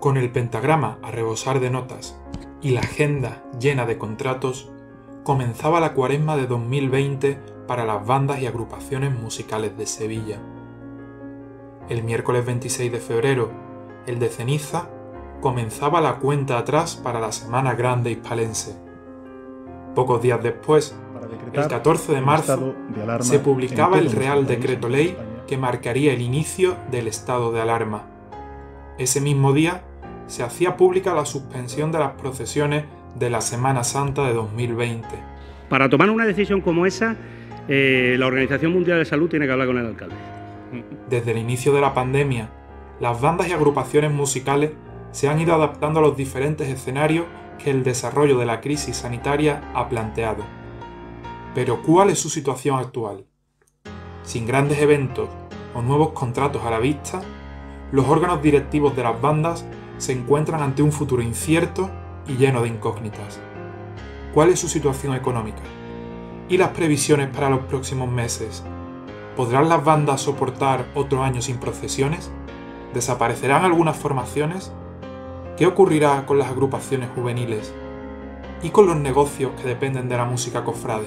Con el pentagrama a rebosar de notas y la agenda llena de contratos, comenzaba la cuaresma de 2020 para las bandas y agrupaciones musicales de Sevilla. El miércoles 26 de febrero, el de ceniza, comenzaba la cuenta atrás para la Semana Grande Hispalense. Pocos días después, el 14 de marzo, se publicaba el Real Decreto Ley que marcaría el inicio del estado de alarma. Ese mismo día se hacía pública la suspensión de las procesiones de la Semana Santa de 2020. Para tomar una decisión como esa, eh, la Organización Mundial de Salud tiene que hablar con el alcalde. Desde el inicio de la pandemia, las bandas y agrupaciones musicales se han ido adaptando a los diferentes escenarios que el desarrollo de la crisis sanitaria ha planteado. Pero ¿cuál es su situación actual? Sin grandes eventos o nuevos contratos a la vista, los órganos directivos de las bandas se encuentran ante un futuro incierto y lleno de incógnitas. ¿Cuál es su situación económica? ¿Y las previsiones para los próximos meses? ¿Podrán las bandas soportar otro año sin procesiones? ¿Desaparecerán algunas formaciones? ¿Qué ocurrirá con las agrupaciones juveniles? ¿Y con los negocios que dependen de la música cofrade?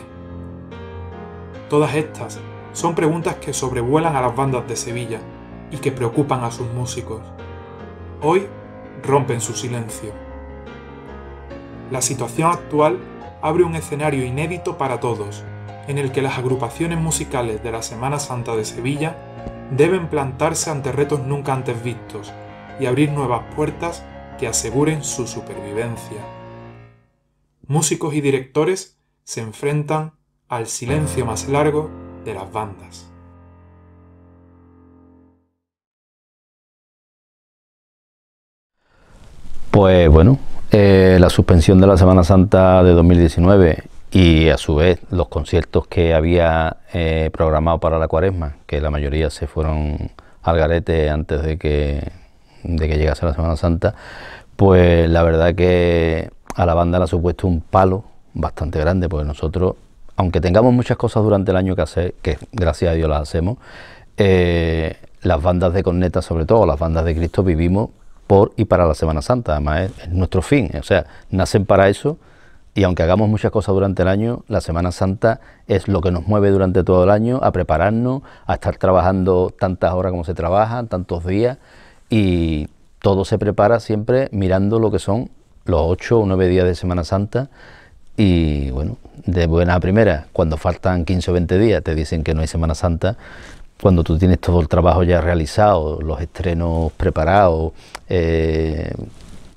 Todas estas son preguntas que sobrevuelan a las bandas de Sevilla y que preocupan a sus músicos. Hoy rompen su silencio. La situación actual abre un escenario inédito para todos, en el que las agrupaciones musicales de la Semana Santa de Sevilla deben plantarse ante retos nunca antes vistos y abrir nuevas puertas que aseguren su supervivencia. Músicos y directores se enfrentan al silencio más largo de las bandas. Pues bueno, eh, la suspensión de la Semana Santa de 2019 y a su vez los conciertos que había eh, programado para la cuaresma, que la mayoría se fueron al garete antes de que, que llegase la Semana Santa, pues la verdad que a la banda le ha supuesto un palo bastante grande, porque nosotros, aunque tengamos muchas cosas durante el año que hacer, que gracias a Dios las hacemos, eh, las bandas de corneta sobre todo, las bandas de Cristo, vivimos y para la Semana Santa, además es, nuestro fin, o sea, nacen para eso y aunque hagamos muchas cosas durante el año, la Semana Santa es lo que nos mueve durante todo el año a prepararnos, a estar trabajando tantas horas como se trabajan, tantos días y todo se prepara siempre mirando lo que son los ocho o nueve días de Semana Santa y bueno, de buena a primera, cuando faltan 15 o 20 días te dicen que no hay Semana Santa, cuando tú tienes todo el trabajo ya realizado, los estrenos preparados, eh,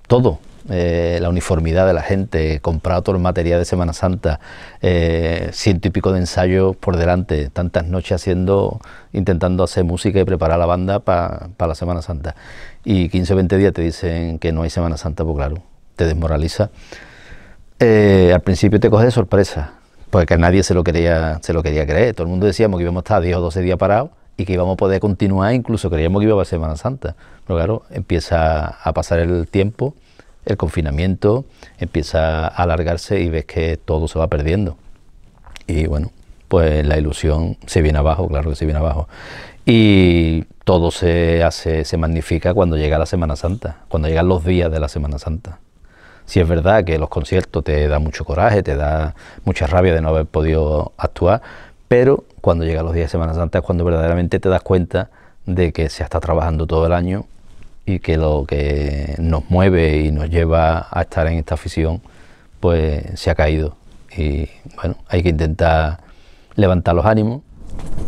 todo, eh, la uniformidad de la gente, comprado todo el material de Semana Santa, eh, ciento y pico de ensayos por delante, tantas noches haciendo, intentando hacer música y preparar la banda para la Semana Santa. Y 15 o 20 días te dicen que no hay Semana Santa, pues claro, te desmoraliza. al principio te coge de sorpresa, porque que nadie se lo, quería, se lo quería creer. Todo el mundo decíamos que íbamos a estar 10 o 12 días parados y que íbamos a poder continuar, incluso creíamos que iba a ser Semana Santa. Pero claro, empieza a pasar el tiempo, el confinamiento empieza a alargarse y ves que todo se va perdiendo. Y bueno, pues la ilusión se viene abajo, claro que se viene abajo. Y todo se hace, se magnifica cuando llega la Semana Santa, cuando llegan los días de la Semana Santa. Si es verdad que los conciertos te dan mucho coraje, te da mucha rabia de no haber podido actuar, pero cuando llegan los días de Semana Santa es cuando verdaderamente te das cuenta de que se está trabajando todo el año y que lo que nos mueve y nos lleva a estar en esta afición, pues se ha caído. Y bueno, hay que intentar levantar los ánimos.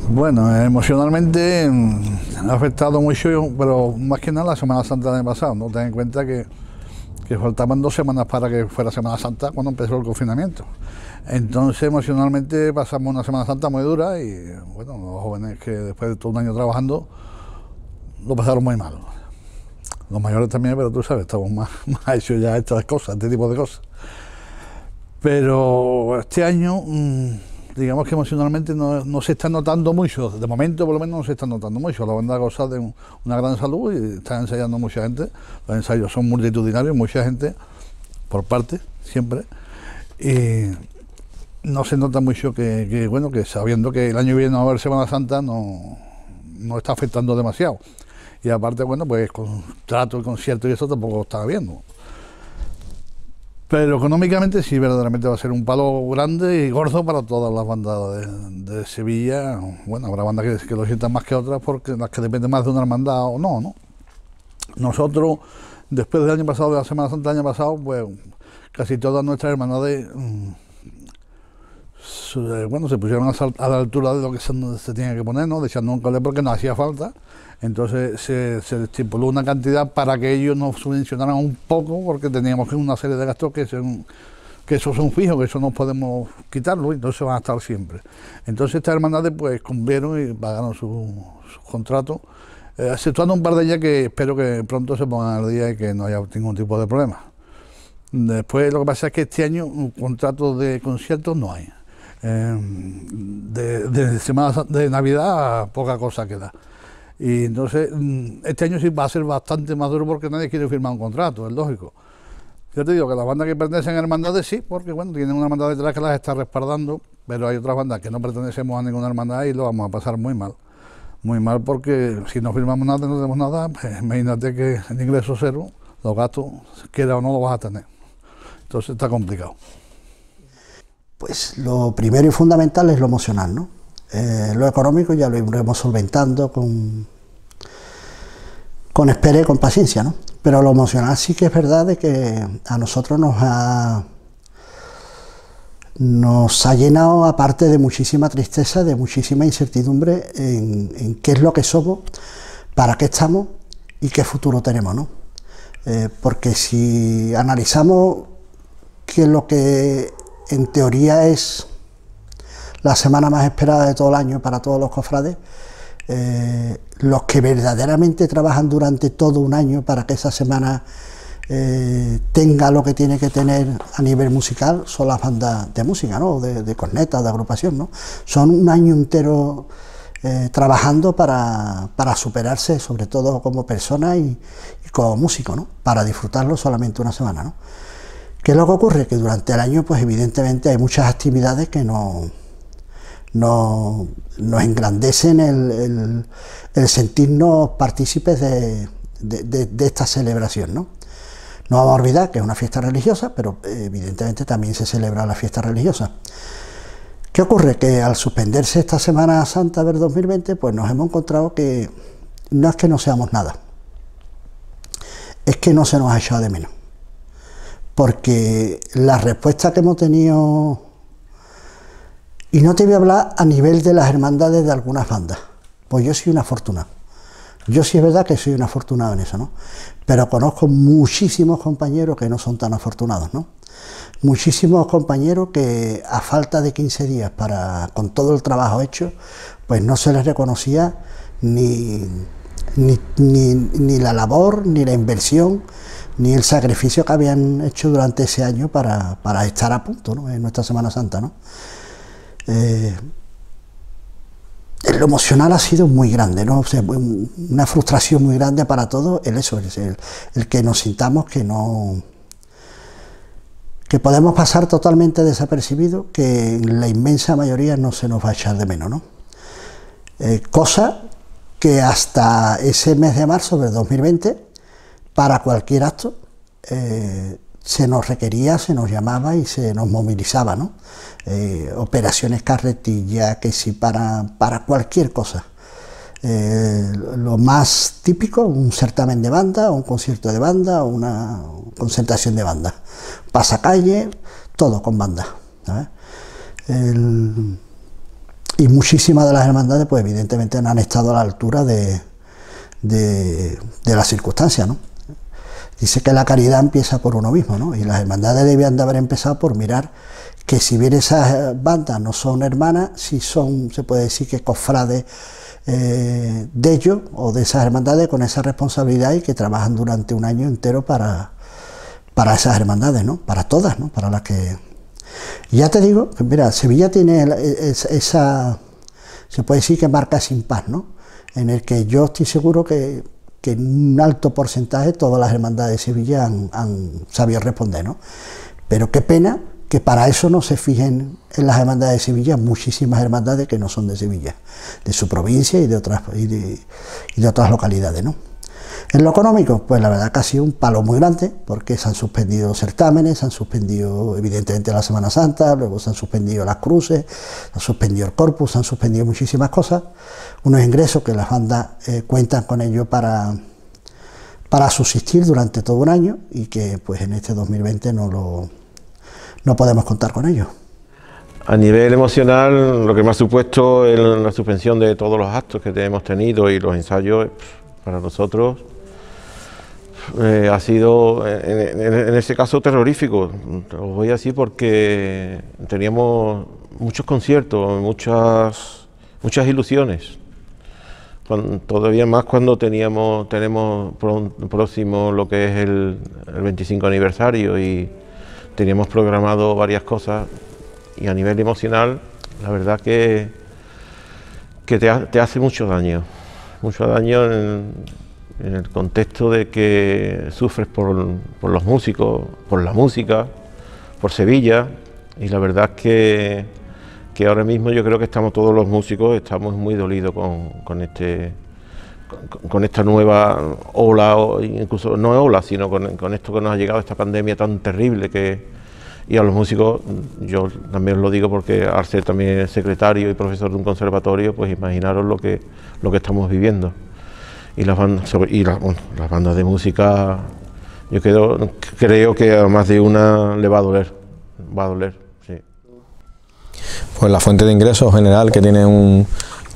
Bueno, emocionalmente mm, ha afectado mucho, pero más que nada la Semana Santa del pasado, ¿no? Ten en cuenta que que faltaban dos semanas para que fuera Semana Santa cuando empezó el confinamiento. Entonces emocionalmente pasamos una Semana Santa muy dura y bueno, los jóvenes que después de todo un año trabajando lo pasaron muy mal. Los mayores también, pero tú sabes, estamos más, hechos ya a estas cosas, este tipo de cosas. Pero este año... Mm, digamos que emocionalmente no, se está notando mucho, de momento por lo menos no se está notando mucho, la banda goza de una gran salud y está ensayando mucha gente, los ensayos son multitudinarios, mucha gente por parte, siempre, y no se nota mucho que, bueno, que sabiendo que el año viene va a haber Semana Santa, no, no está afectando demasiado. Y aparte, bueno, pues con trato el concierto y eso tampoco está viendo. Pero económicamente sí, verdaderamente va a ser un palo grande y gordo para todas las bandas de, Sevilla. Bueno, habrá bandas que, lo sientan más que otras porque las que dependen más de una hermandad o no, ¿no? Nosotros, después del año pasado, de la Semana Santa del año pasado, pues casi todas nuestras hermandades, mm, bueno, se pusieron a, la altura de lo que se, tenía que poner, ¿no? Deseando un porque no hacía falta entonces se, estipuló una cantidad para que ellos nos subvencionaran un poco porque teníamos que una serie de gastos que son, que esos son fijos, que eso no podemos quitarlo y entonces van a estar siempre. Entonces estas hermandades pues cumplieron y pagaron sus contratos, ...aceptando eh, un par de ellas que espero que pronto se pongan al día y que no haya ningún tipo de problema. Después lo que pasa es que este año ...un contrato de conciertos no hay. Em, de, de, semana, de Navidad poca cosa queda. Y entonces, mm, este año sí va a ser bastante más duro porque nadie quiere firmar un contrato, es lógico. Yo te digo que las bandas que pertenecen a hermandades sí, porque bueno, tienen una hermandad detrás que las está respaldando, pero hay otras bandas que no pertenecemos a ninguna hermandad y lo vamos a pasar muy mal. Muy mal porque si no firmamos nada no tenemos nada, pues imagínate que en ingreso cero, los gastos, queda o no, lo vas a tener. Entonces está complicado. Pues lo primero y fundamental es lo emocional, ¿no? Eh, lo económico ya lo iremos solventando con, con espera y con paciencia, ¿no? Pero lo emocional sí que es verdad de que a nosotros nos ha, nos ha llenado, aparte de muchísima tristeza, de muchísima incertidumbre en, qué es lo que somos, para qué estamos y qué futuro tenemos, ¿no? Eh, porque si analizamos que lo que en teoría es la semana más esperada de todo el año para todos los cofrades. Eh, los que verdaderamente trabajan durante todo un año para que esa semana eh, tenga lo que tiene que tener a nivel musical son las bandas de música, ¿no? de, de de agrupación. ¿no? Son un año entero eh, trabajando para, superarse, sobre todo como persona y, como músico, ¿no? para disfrutarlo solamente una semana. ¿no? ¿Qué es lo que ocurre? Que durante el año, pues evidentemente hay muchas actividades que no, nos, nos engrandecen el, sentirnos partícipes de, esta celebración. ¿no? no vamos a olvidar que es una fiesta religiosa, pero eh, evidentemente también se celebra la fiesta religiosa. ¿Qué ocurre? Que al suspenderse esta Semana Santa del 2020, pues nos hemos encontrado que no es que no seamos nada, es que no se nos ha echado de menos. Porque la respuesta que hemos tenido y no te voy a hablar a nivel de las hermandades de algunas bandas, pues yo soy una afortunado. Yo sí es verdad que soy un afortunado en eso, ¿no? Pero conozco muchísimos compañeros que no son tan afortunados, ¿no? Muchísimos compañeros que a falta de 15 días para con todo el trabajo hecho, pues no se les reconocía ni, ni, ni, la labor, ni la inversión, ni el sacrificio que habían hecho durante ese año para, para estar a punto ¿no? en nuestra Semana Santa. ¿no? Eh, lo emocional ha sido muy grande, ¿no? una frustración muy grande para todos el eso, el, que nos sintamos que no que podemos pasar totalmente desapercibido, que la inmensa mayoría no se nos va a echar de menos, ¿no? Eh, cosa que hasta ese mes de marzo de 2020, para cualquier acto, eh, se nos requería, se nos llamaba y se nos movilizaba, ¿no? Eh, operaciones carretilla, que sí, para, para cualquier cosa. Eh, lo más típico, un certamen de banda, un concierto de banda, una concentración de banda. Pasacalle, todo con banda. y muchísimas de las hermandades, pues evidentemente no han estado a la altura de, de, de las circunstancias, ¿no? Dice que la caridad empieza por uno mismo, ¿no? Y las hermandades debían de haber empezado por mirar que si bien esas eh, bandas no son hermanas, si son, se puede decir que cofrades eh, de ellos o de esas hermandades con esa responsabilidad y que trabajan durante un año entero para, para esas hermandades, ¿no? Para todas, ¿no? Para las que... ya te digo, mira, Sevilla tiene esa, se puede decir que marca sin paz, ¿no? En el que yo estoy seguro que que en un alto porcentaje todas las hermandades de Sevilla han, sabido responder. ¿no? Pero qué pena que para eso no se fijen en las hermandades de Sevilla, muchísimas hermandades que no son de Sevilla, de su provincia y de otras, y de otras localidades. ¿no? En lo económico, pues la verdad casi un palo muy grande, porque se han suspendido certámenes, se han suspendido evidentemente la Semana Santa, luego se han suspendido las cruces, se han suspendido el corpus, se han suspendido muchísimas cosas, unos ingresos que las bandas eh, cuentan con ellos para, para subsistir durante todo un año y que pues en este 2020 no, lo, no podemos contar con ellos. A nivel emocional, lo que me ha supuesto es la suspensión de todos los actos que hemos tenido y los ensayos, para nosotros eh, ha sido, eh, en, ese caso, terrorífico. Lo voy así porque teníamos muchos conciertos, muchas, muchas ilusiones. todavía más cuando teníamos, tenemos próximo lo que es el, 25 aniversario y teníamos programado varias cosas y a nivel emocional, la verdad que, que te, te hace mucho daño, mucho daño en, en el contexto de que sufres por, los músicos, por la música, por Sevilla, y la verdad es que, que, ahora mismo yo creo que estamos todos los músicos, estamos muy dolidos con, este con, esta nueva ola, incluso no ola, sino con, esto que nos ha llegado, esta pandemia tan terrible que, y a los músicos, yo también lo digo porque al ser también secretario y profesor de un conservatorio, pues imaginaros lo que, lo que estamos viviendo y las bandas, bandas de música, yo creo, creo que a más de una le va a doler, va a doler, sí. Pues la fuente de ingresos general que tiene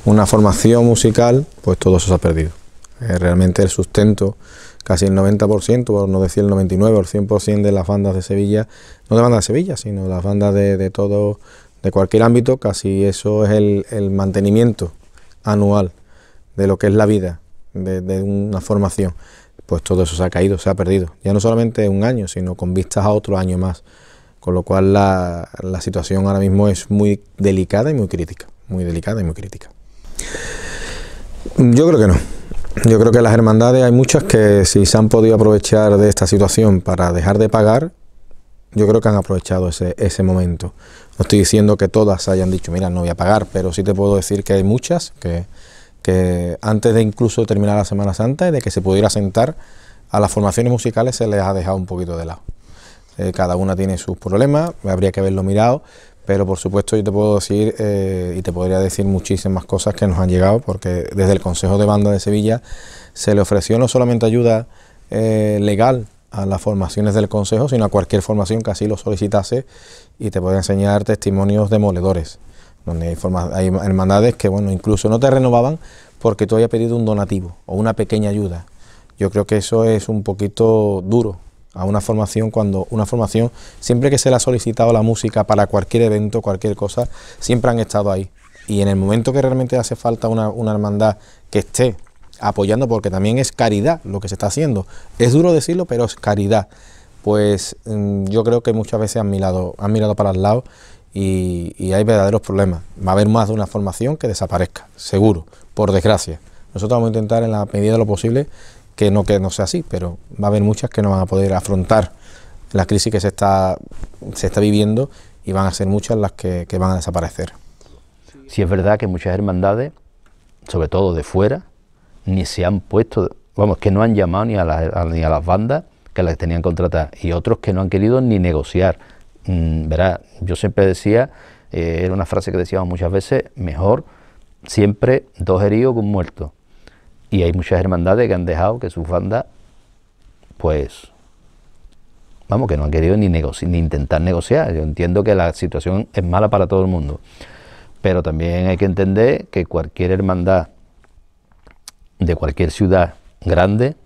una formación musical, pues todo eso se ha perdido. Eh, realmente el sustento, casi el 90%, por no decir el 99 o el 100% de las bandas de Sevilla, no de bandas de Sevilla, sino de las bandas de, todo, de cualquier ámbito, casi eso es el mantenimiento anual de lo que es la vida de, una formación, pues todo eso se ha caído, se ha perdido. Ya no solamente un año, sino con vistas a otro año más. Con lo cual la, situación ahora mismo es muy delicada y muy crítica, muy delicada y muy crítica. Yo creo que no. Yo creo que las hermandades hay muchas que si se han podido aprovechar de esta situación para dejar de pagar, yo creo que han aprovechado ese, ese momento. No estoy diciendo que todas hayan dicho, mira, no voy a pagar, pero sí te puedo decir que hay muchas que, que antes de incluso terminar la Semana Santa y de que se pudiera sentar, a las formaciones musicales se les ha dejado un poquito de lado. Eh, cada una tiene sus problemas, habría que haberlo mirado, pero por supuesto yo te puedo decir eh, y te podría decir muchísimas cosas que nos han llegado, porque desde el Consejo de Banda de Sevilla se le ofreció no solamente ayuda eh, legal a las formaciones del Consejo, sino a cualquier formación que así lo solicitase y te puede enseñar testimonios demoledores donde hay, hermandades que bueno, incluso no te renovaban porque tú habías pedido un donativo o una pequeña ayuda. Yo creo que eso es un poquito duro a una formación cuando una formación, siempre que se le ha solicitado la música para cualquier evento, cualquier cosa, siempre han estado ahí. Y en el momento que realmente hace falta una, hermandad que esté apoyando, porque también es caridad lo que se está haciendo. Es duro decirlo, pero es caridad. Pues mm, yo creo que muchas veces han mirado, han mirado para el lado y, hay verdaderos problemas. Va a haber más de una formación que desaparezca, seguro, por desgracia. Nosotros vamos a intentar en la medida de lo posible que no, que no sea así, pero va a haber muchas que no van a poder afrontar la crisis que se está, se está viviendo y van a ser muchas las que, van a desaparecer. Si es verdad que muchas hermandades, sobre todo de fuera, ni se han puesto, vamos, que no han llamado ni a, ni a las bandas que las tenían contratadas y otros que no han querido ni negociar Mm, verá, yo siempre decía, eh, era una frase que decíamos muchas veces, mejor siempre dos heridos que un muerto. Y hay muchas hermandades que han dejado que sus bandas, pues, vamos, que no han querido ni, ni intentar negociar. Yo entiendo que la situación es mala para todo el mundo. Pero también hay que entender que cualquier hermandad de cualquier ciudad grande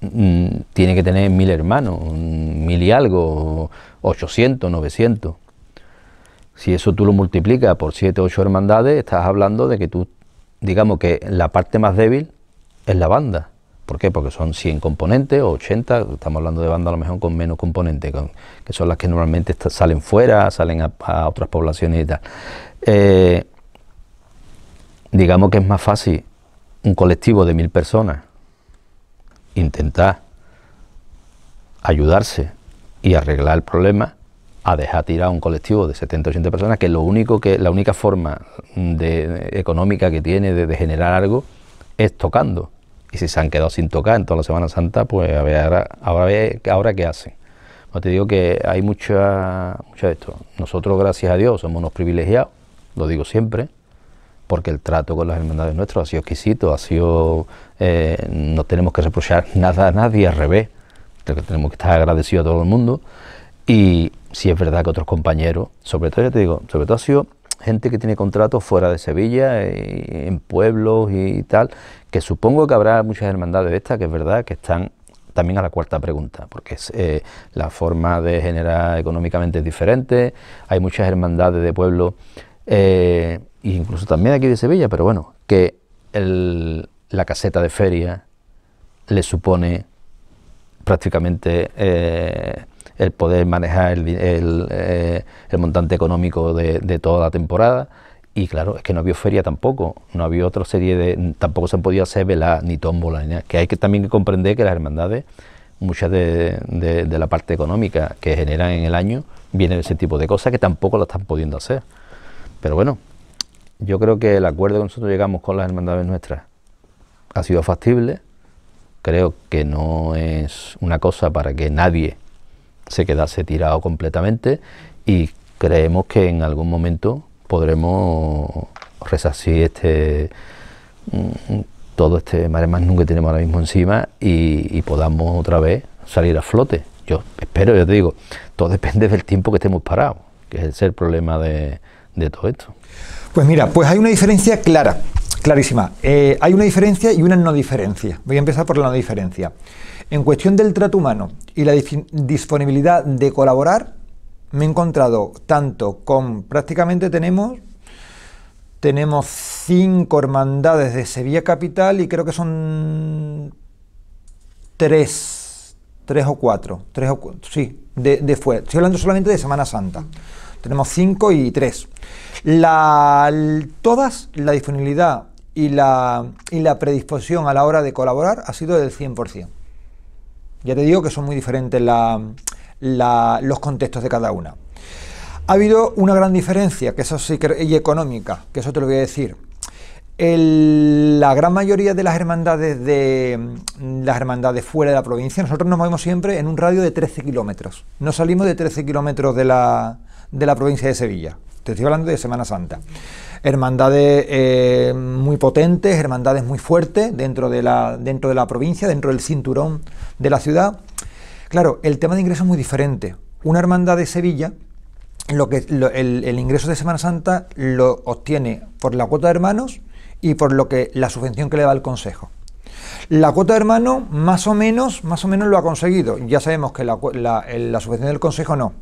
Mm, tiene que tener mil hermanos, mil y algo, 800, 900. Si eso tú lo multiplicas por 7, ocho hermandades, estás hablando de que tú, digamos que la parte más débil es la banda. ¿Por qué? Porque son cien componentes o 80, estamos hablando de banda a lo mejor con menos componentes, que son las que normalmente salen fuera, salen a, otras poblaciones y tal. Eh, digamos que es más fácil un colectivo de mil personas intentar ayudarse y arreglar el problema a dejar tirar un colectivo de 70 80 personas que lo único que la única forma de, económica que tiene de, generar algo es tocando y si se han quedado sin tocar en toda la Semana Santa pues a ver ahora, ahora qué hacen pues te digo que hay mucha mucha de esto nosotros gracias a Dios somos unos privilegiados lo digo siempre porque el trato con las hermandades nuestras ha sido exquisito, ha sido, eh, no tenemos que reprochar nada a nadie, al revés, tenemos que estar agradecidos a todo el mundo y si es verdad que otros compañeros, sobre todo, ya te digo, sobre todo ha sido gente que tiene contratos fuera de Sevilla, eh, en pueblos y, tal, que supongo que habrá muchas hermandades de estas, que es verdad, que están también a la cuarta pregunta, porque es, eh, la forma de generar económicamente es diferente, hay muchas hermandades de pueblos incluso también aquí de Sevilla, pero bueno, que la caseta de feria le supone prácticamente eh, el poder manejar el, eh, el, montante económico de, toda la temporada. Y claro, es que no había feria tampoco, no había otra serie de. tampoco se han podido hacer velar ni tómbola Que hay que también comprender que las hermandades, muchas de, la parte económica que generan en el año, viene de ese tipo de cosas que tampoco lo están pudiendo hacer. Pero bueno, yo creo que el acuerdo que nosotros llegamos con las hermandades nuestras ha sido factible. Creo que no es una cosa para que nadie se quedase tirado completamente y creemos que en algún momento podremos resarcir este mm, todo este mare que tenemos ahora mismo encima y, podamos otra vez salir a flote. Yo espero, yo te digo, todo depende del tiempo que estemos parados, que es el ser problema de todo esto. Pues mira, pues hay una diferencia clara, clarísima. Eh, hay una diferencia y una no diferencia. Voy a empezar por la no diferencia. En cuestión del trato humano y la disponibilidad de colaborar, me he encontrado tanto con prácticamente tenemos tenemos cinco hermandades de Sevilla Capital y creo que son tres, tres o cuatro, tres o sí, de, de fuera. Estoy hablando solamente de Semana Santa. Tenemos 5 y 3. La, todas la disponibilidad y la, y la predisposición a la hora de colaborar ha sido del 100%. Ya te digo que son muy diferentes los contextos de cada una. Ha habido una gran diferencia, que eso sí y económica, que eso te lo voy a decir. la gran mayoría de las hermandades de las hermandades fuera de la provincia, nosotros nos movemos siempre en un radio de 13 kilómetros. No salimos de 13 kilómetros de la, de la provincia de Sevilla. Te estoy hablando de Semana Santa. Hermandades eh, muy potentes, hermandades muy fuertes dentro de, la, dentro de la provincia, dentro del cinturón de la ciudad. Claro, el tema de ingresos es muy diferente. Una hermandad de Sevilla, lo que, el, el ingreso de Semana Santa lo obtiene por la cuota de hermanos y por lo que la subvención que le da el Consejo. La cuota de hermano, más o menos, más o menos lo ha conseguido. Ya sabemos que la, la, subvención del Consejo no.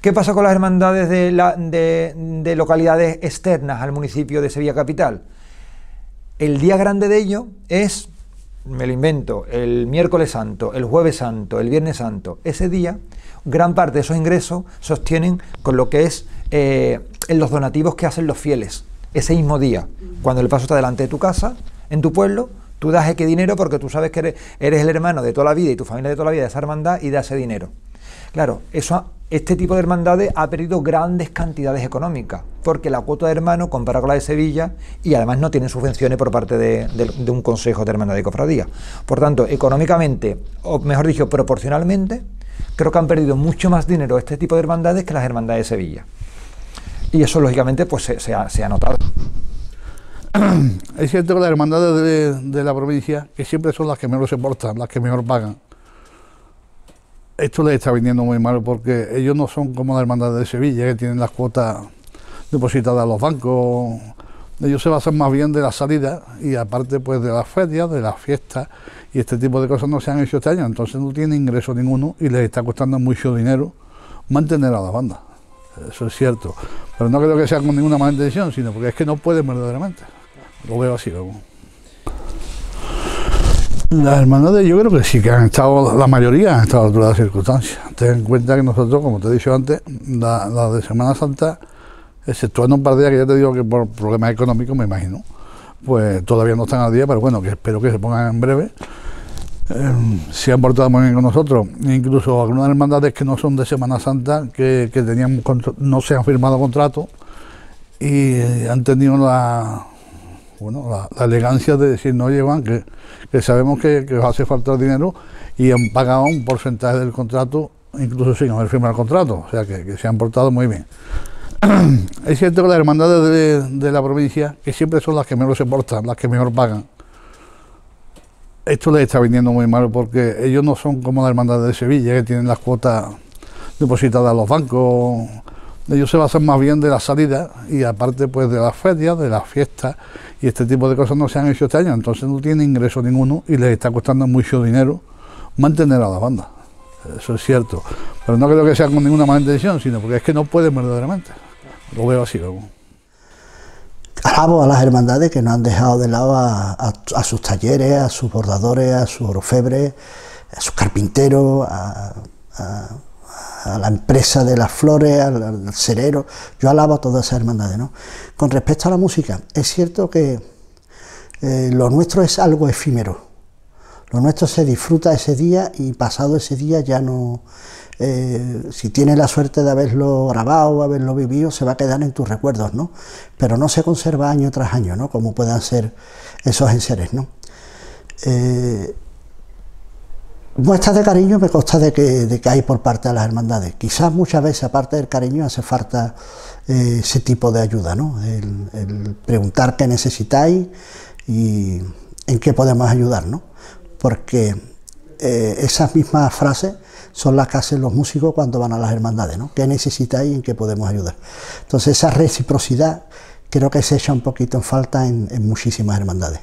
¿Qué pasa con las hermandades de, la, de, localidades externas al municipio de Sevilla Capital? El día grande de ello es, me lo invento, el miércoles santo, el jueves santo, el viernes santo. Ese día, gran parte de esos ingresos sostienen con lo que es en eh, los donativos que hacen los fieles. Ese mismo día, cuando el paso está delante de tu casa, en tu pueblo, Tú das ese dinero porque tú sabes que eres, el hermano de toda la vida y tu familia de toda la vida de esa hermandad y das ese dinero. Claro, eso, este tipo de hermandades ha perdido grandes cantidades económicas, porque la cuota de hermano comparada con la de Sevilla y además no tienen subvenciones por parte de, un consejo de hermandad de cofradía. Por tanto, económicamente, o mejor dicho, proporcionalmente, creo que han perdido mucho más dinero este tipo de hermandades que las hermandades de Sevilla. Y eso, lógicamente, pues se ha notado. ...es cierto que las hermandades de, la provincia que siempre son las que menos se portan, las que mejor pagan. Esto les está viniendo muy mal porque ellos no son como las hermandades de Sevilla, que tienen las cuotas depositadas a los bancos. Ellos se basan más bien de la salida y aparte pues de las ferias, de las fiestas y este tipo de cosas no se han hecho este año, entonces no tienen ingreso ninguno y les está costando mucho dinero mantener a la banda. Eso es cierto. Pero no creo que sea con ninguna mala intención, sino porque es que no pueden verdaderamente. Lo veo así, luego. Las hermandades yo creo que sí que han estado, la mayoría han estado a la altura de las circunstancias. Ten en cuenta que nosotros, como te he dicho antes, la, de Semana Santa, exceptuando un par de días que ya te digo que por problemas económicos me imagino, pues todavía no están al día, pero bueno, que espero que se pongan en breve. Em, se han portado muy bien con nosotros, incluso algunas hermandades que no son de Semana Santa, que, que tenían no se han firmado contrato y han tenido la, bueno, la, elegancia de decir, no llevan, que, sabemos que, os hace falta dinero y han pagado un porcentaje del contrato, incluso sin haber firmado el contrato, o sea que, se han portado muy bien. es cierto que las hermandades de, la provincia, que siempre son las que mejor se portan, las que mejor pagan, esto les está viniendo muy mal porque ellos no son como las hermandades de Sevilla, que tienen las cuotas depositadas a los bancos ellos se basan más bien de la salida y aparte pues de las ferias, de las fiestas y este tipo de cosas no se han hecho este año, entonces no tienen ingreso ninguno y les está costando mucho dinero mantener a la banda... Eso es cierto, pero no creo que sea con ninguna mala intención, sino porque es que no pueden verdaderamente. Lo veo así luego. Alabo a las hermandades que no han dejado de lado a, sus talleres, a sus bordadores, a sus orfebres, a sus carpinteros, a a la empresa de las flores, al, al yo alabo a todas esas hermandades. ¿no? Con respecto a la música, es cierto que eh, lo nuestro es algo efímero. Lo nuestro se disfruta ese día y pasado ese día ya no... Eh, si tienes la suerte de haberlo grabado, haberlo vivido, se va a quedar en tus recuerdos, ¿no? Pero no se conserva año tras año, ¿no? Como puedan ser esos enseres, ¿no? Eh, Muestras de cariño me consta de que, hay por parte de las hermandades. Quizás muchas veces, aparte del cariño, hace falta eh, ese tipo de ayuda, El, preguntar qué necesitáis y en qué podemos ayudar, Porque eh, esas mismas frases son las que hacen los músicos cuando van a las hermandades, ¿no? ¿Qué necesitáis y en qué podemos ayudar? Entonces, esa reciprocidad creo que se echa un poquito en falta en muchísimas hermandades.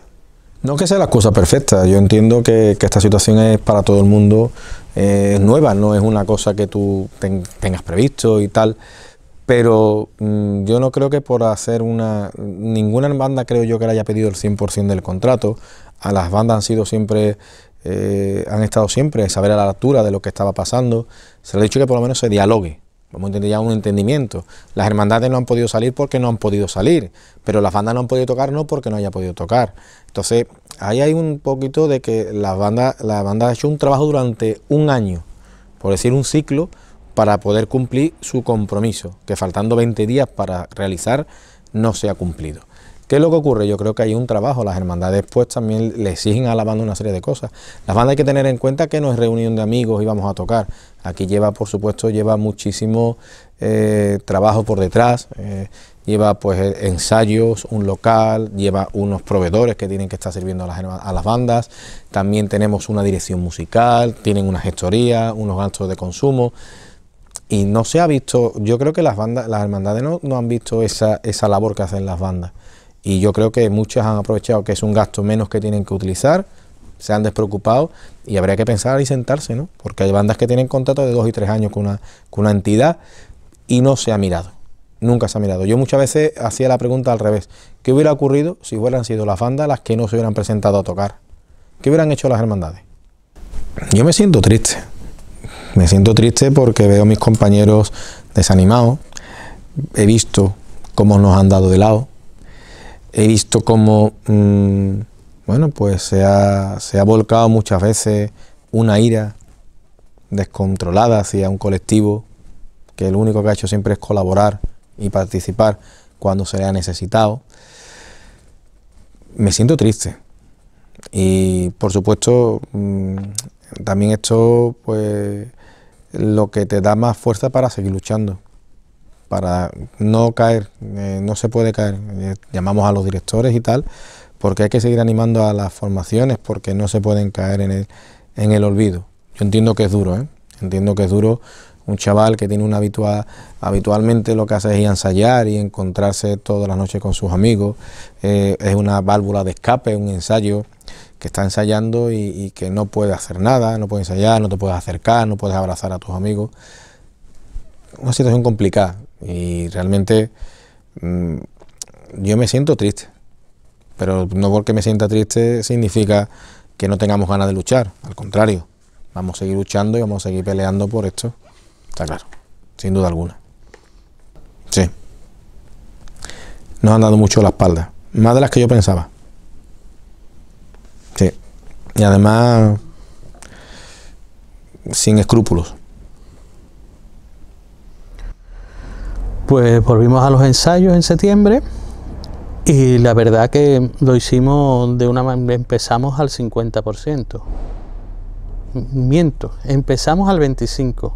No que sea la cosa perfecta, yo entiendo que, esta situación es para todo el mundo eh, nueva, no es una cosa que tú tengas previsto y tal, pero mm, yo no creo que por hacer una... Ninguna banda creo yo que le haya pedido el 100% del contrato, a las bandas han sido siempre... Eh, han estado siempre saber a la altura de lo que estaba pasando, se le ha dicho que por lo menos se dialogue, como entendía un entendimiento. Las hermandades no han podido salir porque no han podido salir, pero las bandas no han podido tocar no porque no haya podido tocar. Entonces, ahí hay un poquito de que las bandas, la banda ha hecho un trabajo durante un año, por decir un ciclo, para poder cumplir su compromiso, que faltando 20 días para realizar, no se ha cumplido. ¿Qué es lo que ocurre? Yo creo que hay un trabajo. Las hermandades pues también le exigen a la banda una serie de cosas. Las bandas hay que tener en cuenta que no es reunión de amigos y vamos a tocar. Aquí lleva, por supuesto, lleva muchísimo eh, trabajo por detrás. Eh, lleva pues e-, ensayos, un local, lleva unos proveedores que tienen que estar sirviendo a las, bandas. También tenemos una dirección musical, tienen una gestoría, unos gastos de consumo y no se ha visto, yo creo que las bandas, las hermandades no, no han visto esa, esa labor que hacen las bandas. Y yo creo que muchas han aprovechado que es un gasto menos que tienen que utilizar, se han despreocupado y habría que pensar y sentarse, ¿no? Porque hay bandas que tienen contrato de dos y tres años con una, con una entidad y no se ha mirado. Nunca se ha mirado. Yo muchas veces hacía la pregunta al revés. ¿Qué hubiera ocurrido si hubieran sido las bandas las que no se hubieran presentado a tocar? ¿Qué hubieran hecho las hermandades? Yo me siento triste. Me siento triste porque veo a mis compañeros desanimados. He visto cómo nos han dado de lado he visto cómo, mm, bueno, pues se ha, se ha volcado muchas veces una ira descontrolada hacia un colectivo que lo único que ha hecho siempre es colaborar y participar cuando se le ha necesitado. Me siento triste. Y por supuesto, mm, también esto, pues, lo que te da más fuerza para seguir luchando para no caer, eh, no se puede caer, eh, llamamos a los directores y tal, porque hay que seguir animando a las formaciones porque no se pueden caer en el, en el olvido. Yo entiendo que es duro, ¿eh? entiendo que es duro un chaval que tiene una habitual, habitualmente lo que hace es ensayar y encontrarse todas las noches con sus amigos, eh, es una válvula de escape, un ensayo que está ensayando y, y, que no puede hacer nada, no puede ensayar, no te puedes acercar, no puedes abrazar a tus amigos. Una situación complicada. Y realmente mm, yo me siento triste, pero no porque me sienta triste significa que no tengamos ganas de luchar, al contrario, vamos a seguir luchando y vamos a seguir peleando por esto, está claro, sin duda alguna. Sí, nos han dado mucho la espalda, más de las que yo pensaba. Sí, y además sin escrúpulos. Pues volvimos a los ensayos en septiembre y la verdad que lo hicimos de una manera, empezamos al 50%. Miento, empezamos al 25%.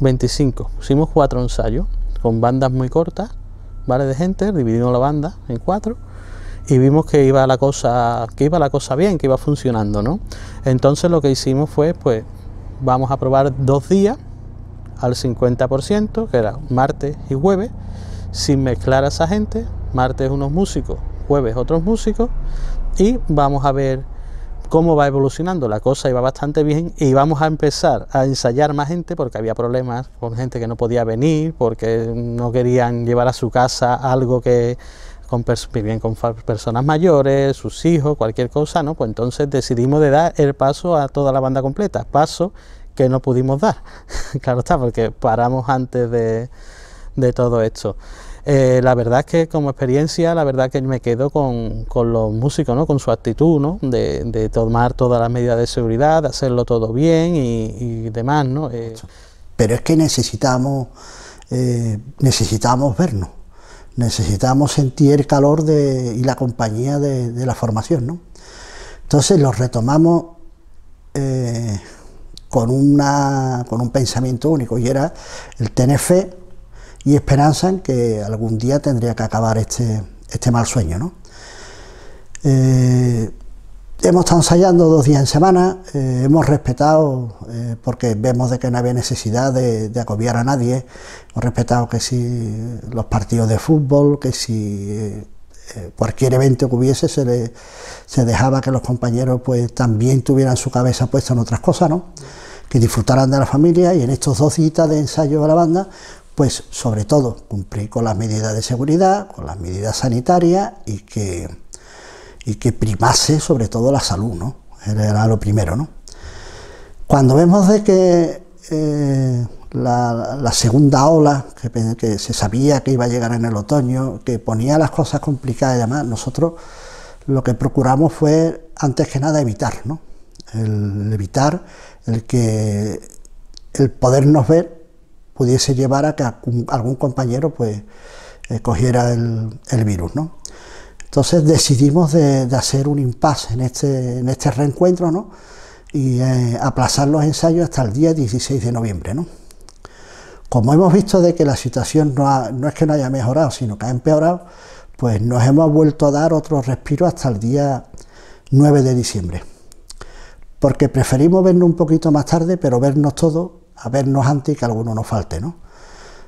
25. Hicimos cuatro ensayos con bandas muy cortas, ¿vale? De gente, dividimos la banda en cuatro y vimos que iba la cosa, que iba la cosa bien, que iba funcionando, ¿no? Entonces lo que hicimos fue, pues, vamos a probar dos días al 50%, que era martes y jueves, sin mezclar a esa gente, martes unos músicos, jueves otros músicos, y vamos a ver cómo va evolucionando. La cosa iba bastante bien y vamos a empezar a ensayar más gente porque había problemas con gente que no podía venir, porque no querían llevar a su casa algo que con con personas mayores, sus hijos, cualquier cosa, ¿no? Pues entonces decidimos de dar el paso a toda la banda completa. Paso que no pudimos dar. claro está, porque paramos antes de, de todo esto. Eh, la verdad es que como experiencia, la verdad es que me quedo con, con, los músicos, ¿no? con su actitud ¿no? de, tomar todas las medidas de seguridad, de hacerlo todo bien y, demás. ¿no? Eh, Pero es que necesitamos, eh, necesitamos vernos, necesitamos sentir el calor de, y la compañía de, de la formación. ¿no? Entonces los retomamos con, una, con un pensamiento único y era el tener fe y esperanza en que algún día tendría que acabar este, este mal sueño. Eh, hemos estado ensayando dos días en semana, eh, hemos respetado, eh, porque vemos de que no había necesidad de, de, acobiar a nadie, hemos respetado que si los partidos de fútbol, que si cualquier evento que hubiese se, le, se dejaba que los compañeros pues también tuvieran su cabeza puesta en otras cosas, Que disfrutaran de la familia y en estos dos citas de ensayo de la banda, pues sobre todo cumplir con las medidas de seguridad, con las medidas sanitarias y que, y que primase sobre todo la salud, ¿no? Era lo primero, ¿no? Cuando vemos de que eh, la, segunda ola que, se sabía que iba a llegar en el otoño, que ponía las cosas complicadas y demás, nosotros lo que procuramos fue, antes que nada, evitar, ¿no? El, evitar el que el podernos ver pudiese llevar a que algún compañero pues eh, cogiera el, virus, ¿no? Entonces decidimos de, hacer un impasse en este, en este reencuentro, ¿no? Y eh, aplazar los ensayos hasta el día 16 de noviembre, ¿no? Como hemos visto de que la situación no, es que no haya mejorado, sino que ha empeorado, pues nos hemos vuelto a dar otro respiro hasta el día 9 de diciembre. Porque preferimos vernos un poquito más tarde, pero vernos todos, a vernos antes y que alguno nos falte, ¿no?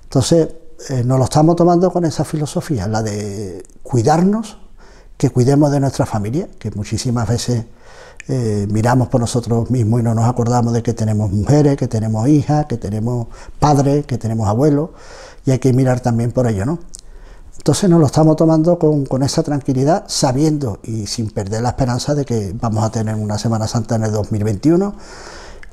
Entonces, eh, nos lo estamos tomando con esa filosofía, la de cuidarnos, que cuidemos de nuestra familia, que muchísimas veces eh, miramos por nosotros mismos y no nos acordamos de que tenemos mujeres, que tenemos hijas, que tenemos padres, que tenemos abuelos, y hay que mirar también por ello, ¿no? Entonces nos lo estamos tomando con, esa tranquilidad, sabiendo y sin perder la esperanza de que vamos a tener una Semana Santa en el 2021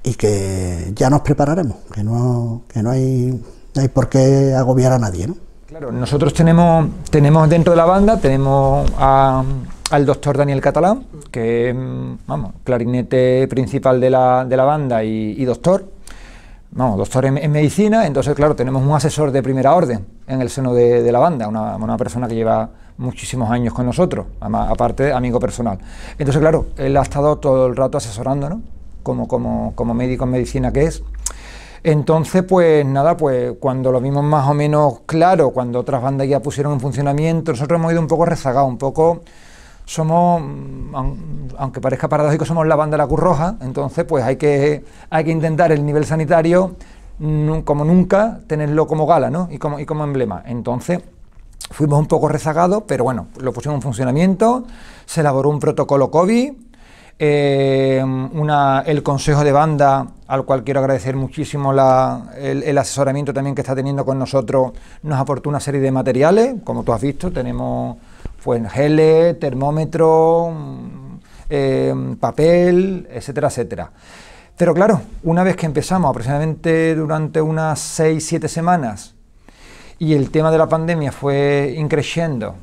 y que ya nos prepararemos, que no, no hay, hay por qué agobiar a nadie, ¿no? Claro, nosotros tenemos, tenemos dentro de la banda, tenemos a al doctor Daniel Catalán, que mm, vamos, clarinete principal de la, banda y, doctor, ...vamos, doctor en, medicina, entonces claro, tenemos un asesor de primera orden en el seno de, la banda, una, persona que lleva muchísimos años con nosotros, además, aparte amigo personal. Entonces claro, él ha estado todo el rato asesorándonos, como, como, como médico en medicina que es. Entonces, pues nada, pues cuando lo vimos más o menos claro, cuando otras bandas ya pusieron en funcionamiento, nosotros hemos ido un poco rezagados, un poco somos, mm, aunque parezca paradójico, somos la banda de la Cruz Roja, entonces pues hay que, hay que intentar el nivel sanitario como nunca, tenerlo como gala ¿no? y, como, y como emblema. Entonces fuimos un poco rezagados, pero bueno, lo pusimos en funcionamiento, se elaboró un protocolo COVID, eh, una, el consejo de banda, al cual quiero agradecer muchísimo la, el, el, asesoramiento también que está teniendo con nosotros, nos aportó una serie de materiales, como tú has visto, tenemos pues, geles, termómetro, mm, em, papel, etcétera, etcétera. Pero claro, una vez que empezamos, aproximadamente durante unas 6, 7 semanas, y el tema de la pandemia fue increciendo,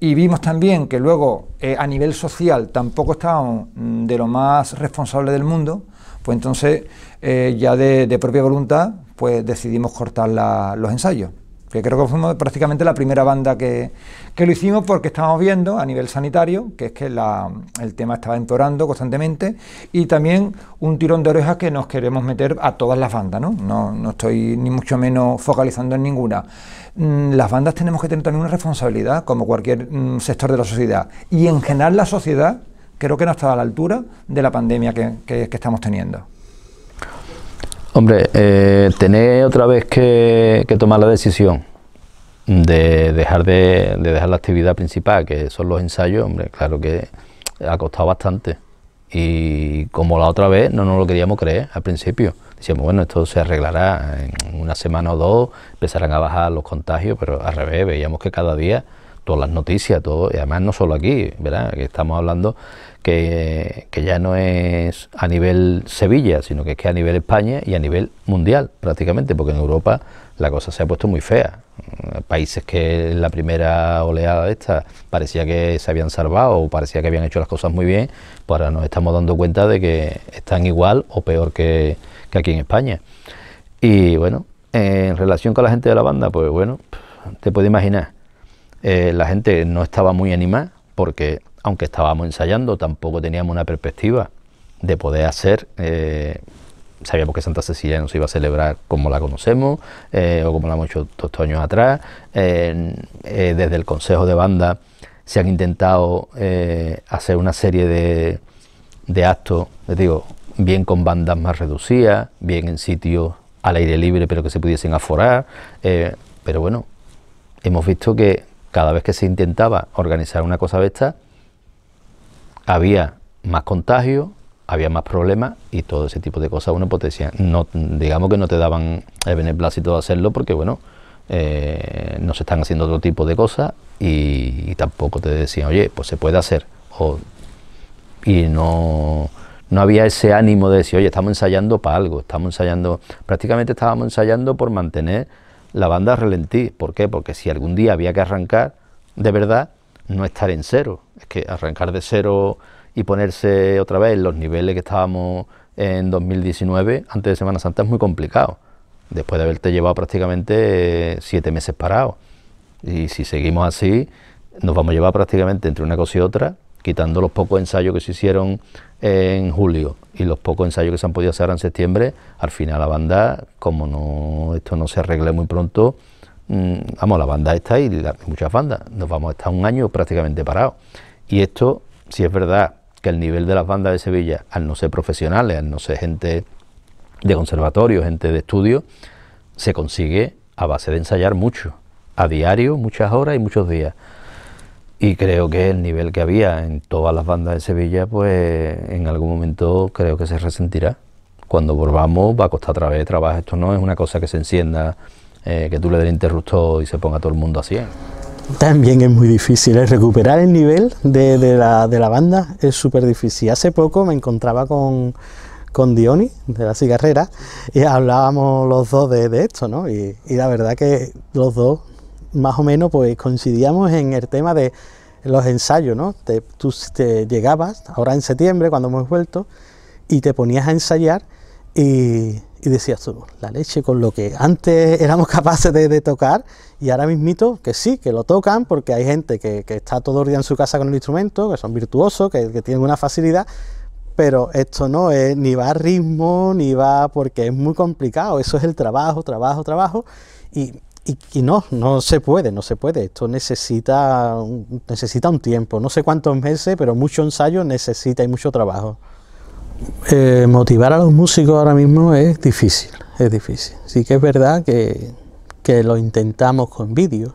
y vimos también que luego eh, a nivel social tampoco estábamos mm, de lo más responsable del mundo, pues entonces eh, ya de, propia voluntad pues decidimos cortar los ensayos que creo que fuimos prácticamente la primera banda que, lo hicimos porque estábamos viendo a nivel sanitario, que es que el tema estaba empeorando constantemente, y también un tirón de orejas que nos queremos meter a todas las bandas, ¿no? No, estoy ni mucho menos focalizando en ninguna. Mm, las bandas tenemos que tener también una responsabilidad, como cualquier mm, sector de la sociedad, y en general la sociedad creo que no está a la altura de la pandemia que estamos teniendo. Hombre, eh, tener otra vez que, tomar la decisión de dejar de, dejar la actividad principal, que son los ensayos, hombre, claro que ha costado bastante. Y como la otra vez no nos lo queríamos creer al principio. Decíamos, bueno, esto se arreglará en una semana o dos, empezarán a bajar los contagios, pero al revés, veíamos que cada día todas las noticias, todo, y además no solo aquí, ¿verdad? Que estamos hablando que, que, ya no es a nivel Sevilla, sino que es que a nivel España y a nivel mundial prácticamente, porque en Europa la cosa se ha puesto muy fea. Países que en la primera oleada esta parecía que se habían salvado o parecía que habían hecho las cosas muy bien, pues ahora nos estamos dando cuenta de que están igual o peor que, que aquí en España. Y bueno, en relación con la gente de la banda, pues bueno, te puedes imaginar eh, la gente no estaba muy animada porque aunque estábamos ensayando tampoco teníamos una perspectiva de poder hacer, eh, sabíamos que Santa Cecilia no se iba a celebrar como la conocemos eh, o como la hemos hecho dos años atrás, desde el Consejo de Banda se han intentado hacer una serie de, de actos, les digo, bien con bandas más reducidas, bien en sitios al aire libre pero que se pudiesen aforar, pero bueno, hemos visto que cada vez que se intentaba organizar una cosa de esta, había más contagio, había más problemas y todo ese tipo de cosas. Uno potencia, pues, no, digamos que no te daban el beneplácito de hacerlo porque, bueno, eh, no se están haciendo otro tipo de cosas y, tampoco te decían, oye, pues se puede hacer. y no, no había ese ánimo de decir, oye, estamos ensayando para algo, estamos ensayando, prácticamente estábamos ensayando por mantener la banda ralentí. ¿Por qué? Porque si algún día había que arrancar, de verdad, no estar en cero. Es que arrancar de cero y ponerse otra vez en los niveles que estábamos en 2019, antes de Semana Santa, es muy complicado. Después de haberte llevado prácticamente eh, siete meses parado. Y si seguimos así, nos vamos a llevar prácticamente entre una cosa y otra quitando los pocos ensayos que se hicieron en julio y los pocos ensayos que se han podido hacer en septiembre, al final la banda, como no esto no se arregle muy pronto, mm, vamos, la banda está y muchas bandas, nos vamos a estar un año prácticamente parados. Y esto, si es verdad que el nivel de las bandas de Sevilla, al no ser profesionales, al no ser gente de conservatorio, gente de estudio, se consigue a base de ensayar mucho, a diario, muchas horas y muchos días y creo que el nivel que había en todas las bandas de Sevilla, pues en algún momento creo que se resentirá. Cuando volvamos va a costar otra vez trabajo. Esto no es una cosa que se encienda, eh, que tú le des el interruptor y se ponga todo el mundo así. ¿eh? También es muy difícil, ¿eh? recuperar el nivel de, la, de la, banda es súper difícil. Hace poco me encontraba con, con Dioni de la cigarrera y hablábamos los dos de, de esto, ¿no? Y, y la verdad que los dos más o menos pues coincidíamos en el tema de los ensayos, ¿no? tú llegabas, ahora en septiembre, cuando hemos vuelto, y te ponías a ensayar y, decías tú, la leche con lo que antes éramos capaces de, tocar y ahora mismito que sí, que lo tocan porque hay gente que, está todo el día en su casa con el instrumento, que son virtuosos, que, tienen una facilidad, pero esto no es, eh, ni va a ritmo, ni va porque es muy complicado, eso es el trabajo, trabajo, trabajo y y, no, no se puede, no se puede. Esto necesita, necesita un tiempo, no sé cuántos meses, pero mucho ensayo necesita y mucho trabajo. Eh, motivar a los músicos ahora mismo es difícil, es difícil. Sí que es verdad que, lo intentamos con vídeos,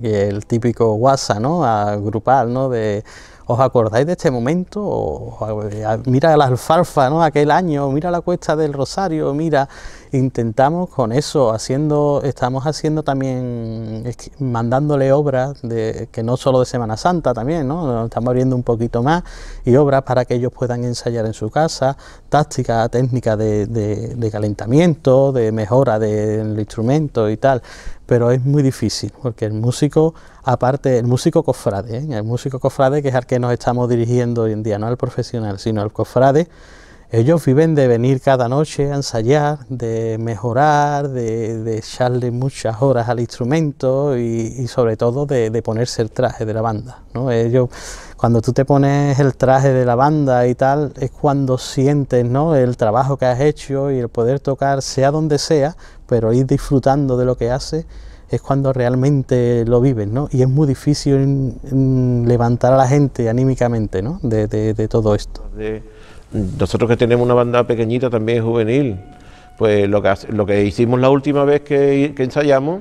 el típico WhatsApp, ¿no? A grupal, ¿no? De, ¿os acordáis de este momento? Eh, mira la alfalfa, ¿no? Aquel año, mira la cuesta del Rosario, mira intentamos con eso, haciendo, estamos haciendo también, mandándole obras de, que no solo de Semana Santa también, ¿no? Estamos abriendo un poquito más y obras para que ellos puedan ensayar en su casa, tácticas, técnicas de, de, calentamiento, de mejora del instrumento y tal pero es muy difícil porque el músico, aparte, el músico cofrade, ¿eh? el músico cofrade que es al que nos estamos dirigiendo hoy en día, no al profesional, sino al cofrade, ellos viven de venir cada noche a ensayar, de mejorar, de, echarle muchas horas al instrumento y, sobre todo de, ponerse el traje de la banda. ¿no? Ellos, cuando tú te pones el traje de la banda y tal, es cuando sientes ¿no? el trabajo que has hecho y el poder tocar, sea donde sea, pero ir disfrutando de lo que haces es cuando realmente lo vives, ¿no? Y es muy difícil mm, levantar a la gente anímicamente, ¿no? De, de todo esto. Nosotros que tenemos una banda pequeñita también juvenil, pues lo que, lo que hicimos la última vez que, ensayamos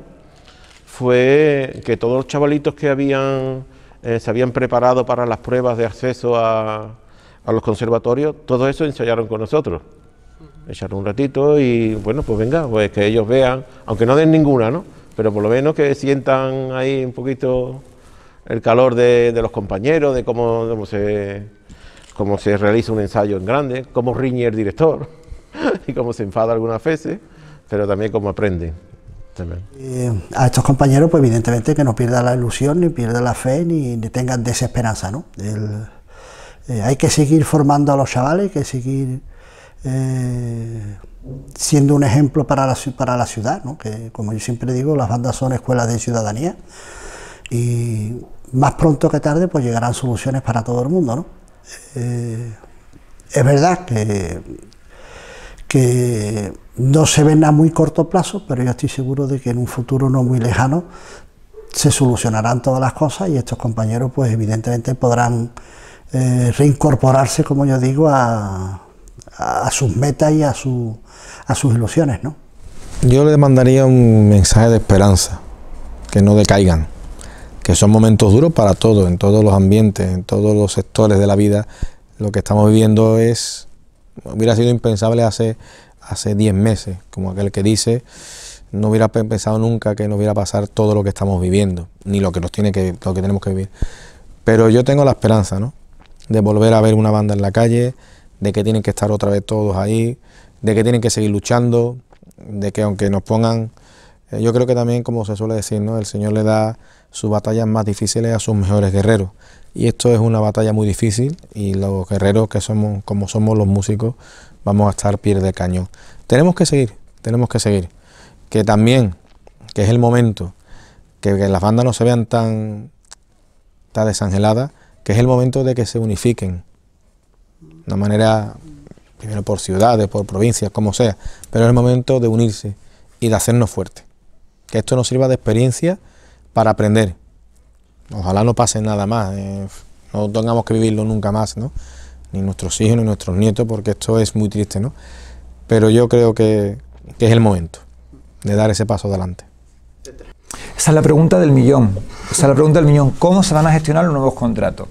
fue que todos los chavalitos que habían, eh, se habían preparado para las pruebas de acceso a, a los conservatorios, todo eso ensayaron con nosotros. Echaron un ratito y bueno, pues venga, pues que ellos vean, aunque no den ninguna, ¿no? Pero por lo menos que sientan ahí un poquito el calor de, los compañeros, de cómo se cómo se realiza un ensayo en grande, cómo riñe el director y cómo se enfada algunas veces, pero también cómo aprende. Eh, a estos compañeros, pues evidentemente que no pierdan la ilusión, ni pierdan la fe, ni, tengan desesperanza. Eh, hay que seguir formando a los chavales, hay que seguir eh, siendo un ejemplo para la, para la ciudad, que como yo siempre digo, las bandas son escuelas de ciudadanía y más pronto que tarde pues llegarán soluciones para todo el mundo. ¿no? Eh, es verdad que, no se ven a muy corto plazo, pero yo estoy seguro de que en un futuro no muy lejano se solucionarán todas las cosas y estos compañeros pues evidentemente podrán eh, reincorporarse, como yo digo, a, sus metas y a, sus ilusiones. ¿no? Yo le mandaría un mensaje de esperanza, que no decaigan que son momentos duros para todos, en todos los ambientes, en todos los sectores de la vida. Lo que estamos viviendo es, hubiera sido impensable hace, hace 10 meses, como aquel que dice, no hubiera pensado nunca que nos hubiera pasar todo lo que estamos viviendo, ni lo que nos tiene que, lo que tenemos que vivir. Pero yo tengo la esperanza, ¿no? De volver a ver una banda en la calle, de que tienen que estar otra vez todos ahí, de que tienen que seguir luchando, de que aunque nos pongan, eh, yo creo que también, como se suele decir, ¿no? El Señor le da ...su batalla más es a sus mejores guerreros. Y esto es una batalla muy difícil y los guerreros que somos, como somos los músicos, vamos a estar pie de cañón. Tenemos que seguir, tenemos que seguir. Que también, que es el momento, que, las bandas no se vean tan, tan desangeladas, que es el momento de que se unifiquen. De una manera, primero por ciudades, por provincias, como sea, pero es el momento de unirse y de hacernos fuertes. Que esto nos sirva de experiencia para aprender. Ojalá no pase nada más, eh, no tengamos que vivirlo nunca más, ¿no? ni nuestros hijos ni nuestros nietos, porque esto es muy triste, ¿no? Pero yo creo que, es el momento de dar ese paso adelante. Esa es la pregunta del millón. Esa es la pregunta del millón. ¿Cómo se van a gestionar los nuevos contratos?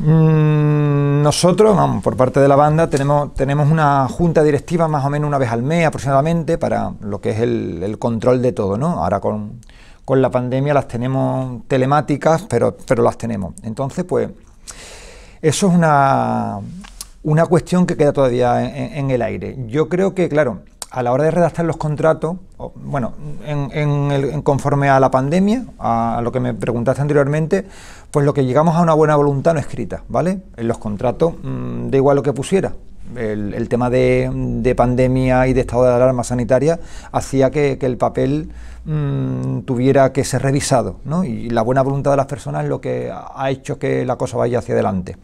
Mm, nosotros, por parte de la banda, tenemos, una junta directiva más o menos una vez al mes aproximadamente para lo que es el, el control de todo, ¿no? Ahora con, con la pandemia las tenemos telemáticas, pero, pero las tenemos. Entonces, pues, eso es una, una cuestión que queda todavía en, el aire. Yo creo que, claro, a la hora de redactar los contratos, bueno, en, conforme a la pandemia, a lo que me preguntaste anteriormente, pues lo que llegamos a una buena voluntad no escrita, ¿vale? En los contratos, de mm, da igual lo que pusiera, el, tema de, pandemia y de estado de alarma sanitaria hacía que, el papel mm, tuviera que ser revisado, Y la buena voluntad de las personas es lo que ha hecho que la cosa vaya hacia adelante.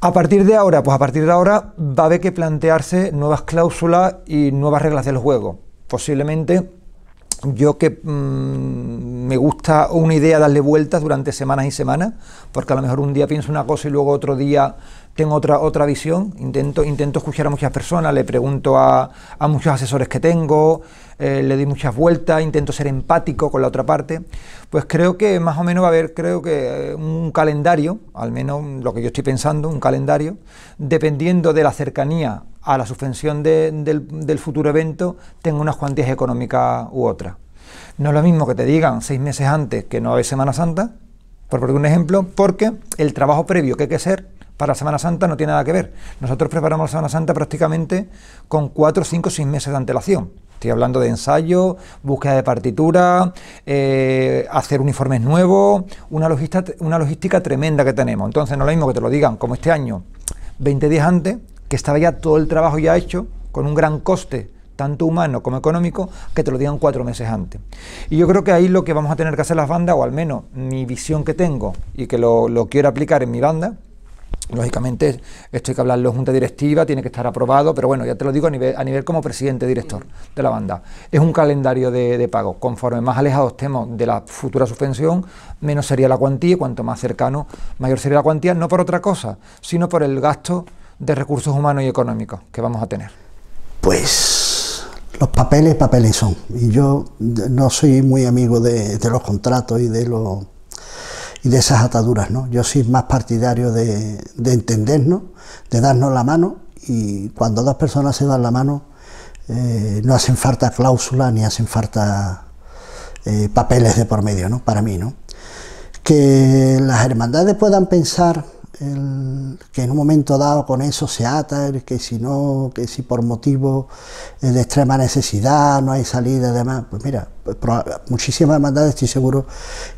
A partir de ahora, pues a partir de ahora va a haber que plantearse nuevas cláusulas y nuevas reglas del juego. Posiblemente yo que mm, me gusta una idea darle vueltas durante semanas y semanas, porque a lo mejor un día pienso una cosa y luego otro día tengo otra, otra visión, intento, intento escuchar a muchas personas, le pregunto a, a muchos asesores que tengo, eh, le doy muchas vueltas, intento ser empático con la otra parte, pues creo que más o menos va a haber, creo que eh, un calendario, al menos lo que yo estoy pensando, un calendario, dependiendo de la cercanía a la suspensión del, del futuro evento, tengo unas cuantías económicas u otras. No es lo mismo que te digan seis meses antes que no es Semana Santa, por poner un ejemplo, porque el trabajo previo que hay que hacer para Semana Santa no tiene nada que ver. Nosotros preparamos la Semana Santa prácticamente con cuatro, cinco, seis meses de antelación. Estoy hablando de ensayo, búsqueda de partitura, eh, hacer uniformes nuevos, una, una logística tremenda que tenemos. Entonces no es lo mismo que te lo digan, como este año, 20 días antes, que estaba ya todo el trabajo ya hecho, con un gran coste, tanto humano como económico, que te lo digan cuatro meses antes. Y yo creo que ahí lo que vamos a tener que hacer las bandas, o al menos mi visión que tengo y que lo, lo quiero aplicar en mi banda, Lógicamente, esto hay que hablarlo en junta directiva, tiene que estar aprobado, pero bueno, ya te lo digo a nivel, a nivel como presidente director de la banda. Es un calendario de, pago. Conforme más alejados estemos de la futura suspensión, menos sería la cuantía y cuanto más cercano, mayor sería la cuantía, no por otra cosa, sino por el gasto de recursos humanos y económicos que vamos a tener. Pues los papeles, papeles son. Y yo no soy muy amigo de los contratos y de los y de esas ataduras. ¿no? Yo soy más partidario de, entendernos, de darnos la mano y cuando dos personas se dan la mano eh, no hacen falta cláusulas ni hacen falta eh, papeles de por medio, ¿no? para mí. ¿no? Que las hermandades puedan pensar el que en un momento dado con eso se ata, el que si no, que si por motivo eh, de extrema necesidad no hay salida y demás, pues mira, pues, muchísimas demandas estoy seguro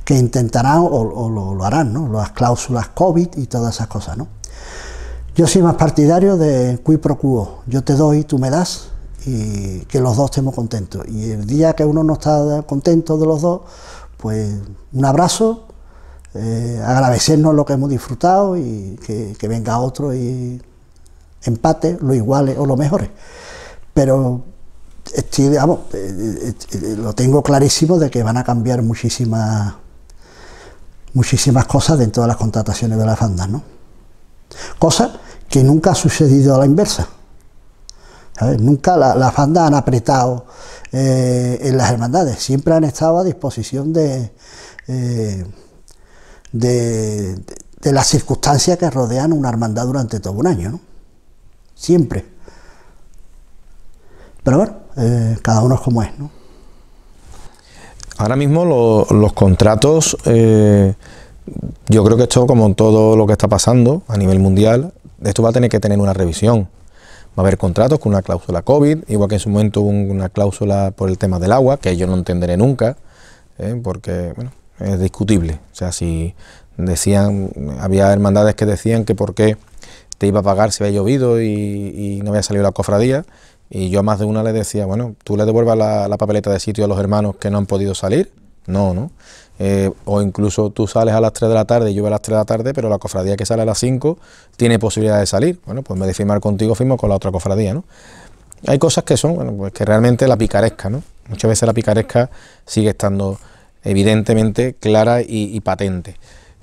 que intentarán o, lo, harán, ¿no? Las cláusulas COVID y todas esas cosas, ¿no? Yo soy más partidario de qui pro quo, yo te doy, tú me das y que los dos estemos contentos. Y el día que uno no está contento de los dos, pues un abrazo eh, agradecernos lo que hemos disfrutado y que, venga otro y empate, lo iguale o lo mejores Pero estoy, eh, eh, lo tengo clarísimo de que van a cambiar muchísimas, muchísimas cosas dentro de las contrataciones de las bandas, ¿no? Cosa que nunca ha sucedido a la inversa. Nunca la, las bandas han apretado en las hermandades, siempre han estado a disposición de de, las circunstancias que rodean una hermandad durante todo un año, ¿no? Siempre. Pero bueno, eh, cada uno es como es, ¿no? Ahora mismo los contratos, eh, yo creo que esto, como todo lo que está pasando a nivel mundial, esto va a tener que tener una revisión. Va a haber contratos con una cláusula COVID, igual que en su momento hubo una cláusula por el tema del agua, que yo no entenderé nunca, eh, porque, bueno, es discutible. O sea, si decían, había hermandades que decían que por qué te iba a pagar si había llovido y, no había salido la cofradía. Y yo a más de una le decía, bueno, tú le devuelvas la, papeleta de sitio a los hermanos que no han podido salir. No, ¿no? Eh, o incluso tú sales a las 3 de la tarde, ...y llueve a las 3 de la tarde, pero la cofradía que sale a las 5 tiene posibilidad de salir. Bueno, pues me de firmar contigo, firmo con la otra cofradía, ¿no? Hay cosas que son, bueno, pues que realmente la picaresca, ¿no? Muchas veces la picaresca sigue estando evidentemente clara y, patente.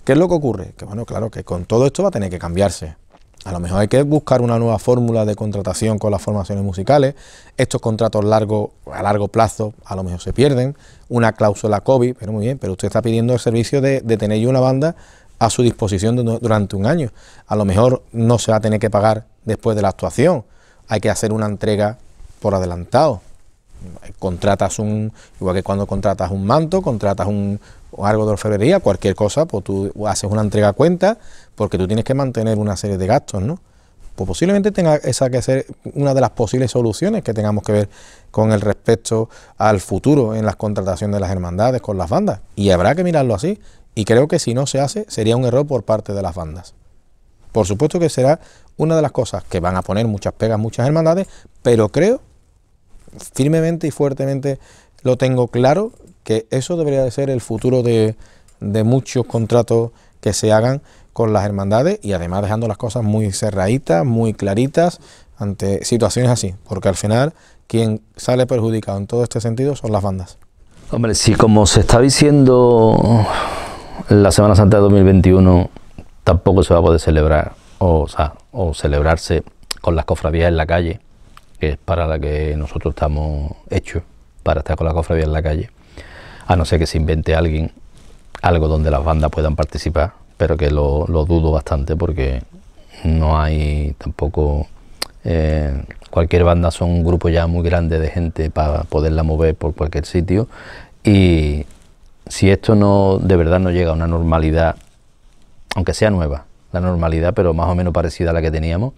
¿Qué es lo que ocurre? Que bueno, claro, que con todo esto va a tener que cambiarse. A lo mejor hay que buscar una nueva fórmula de contratación con las formaciones musicales. Estos contratos largo, a largo plazo a lo mejor se pierden. Una cláusula COVID, pero muy bien, pero usted está pidiendo el servicio de, de tener una banda a su disposición durante un año. A lo mejor no se va a tener que pagar después de la actuación. Hay que hacer una entrega por adelantado contratas un, igual que cuando contratas un manto, contratas un, algo de orfebrería, cualquier cosa, pues tú haces una entrega cuenta porque tú tienes que mantener una serie de gastos, ¿no? Pues posiblemente tenga esa que ser una de las posibles soluciones que tengamos que ver con el respecto al futuro en las contrataciones de las hermandades con las bandas. Y habrá que mirarlo así. Y creo que si no se hace, sería un error por parte de las bandas. Por supuesto que será una de las cosas que van a poner muchas pegas, muchas hermandades, pero creo firmemente y fuertemente lo tengo claro, que eso debería de ser el futuro de, muchos contratos que se hagan con las hermandades y además dejando las cosas muy cerraditas, muy claritas ante situaciones así, porque al final quien sale perjudicado en todo este sentido son las bandas. Hombre, si como se está diciendo la Semana Santa de 2021 tampoco se va a poder celebrar o celebrarse con las cofradías en la calle, que es para la que nosotros estamos hechos, para estar con la cofradía en la calle, a no ser que se invente alguien algo donde las bandas puedan participar, pero que lo, lo dudo bastante porque no hay tampoco... Eh, cualquier banda son un grupo ya muy grande de gente para poderla mover por cualquier sitio y si esto no de verdad no llega a una normalidad, aunque sea nueva, la normalidad pero más o menos parecida a la que teníamos,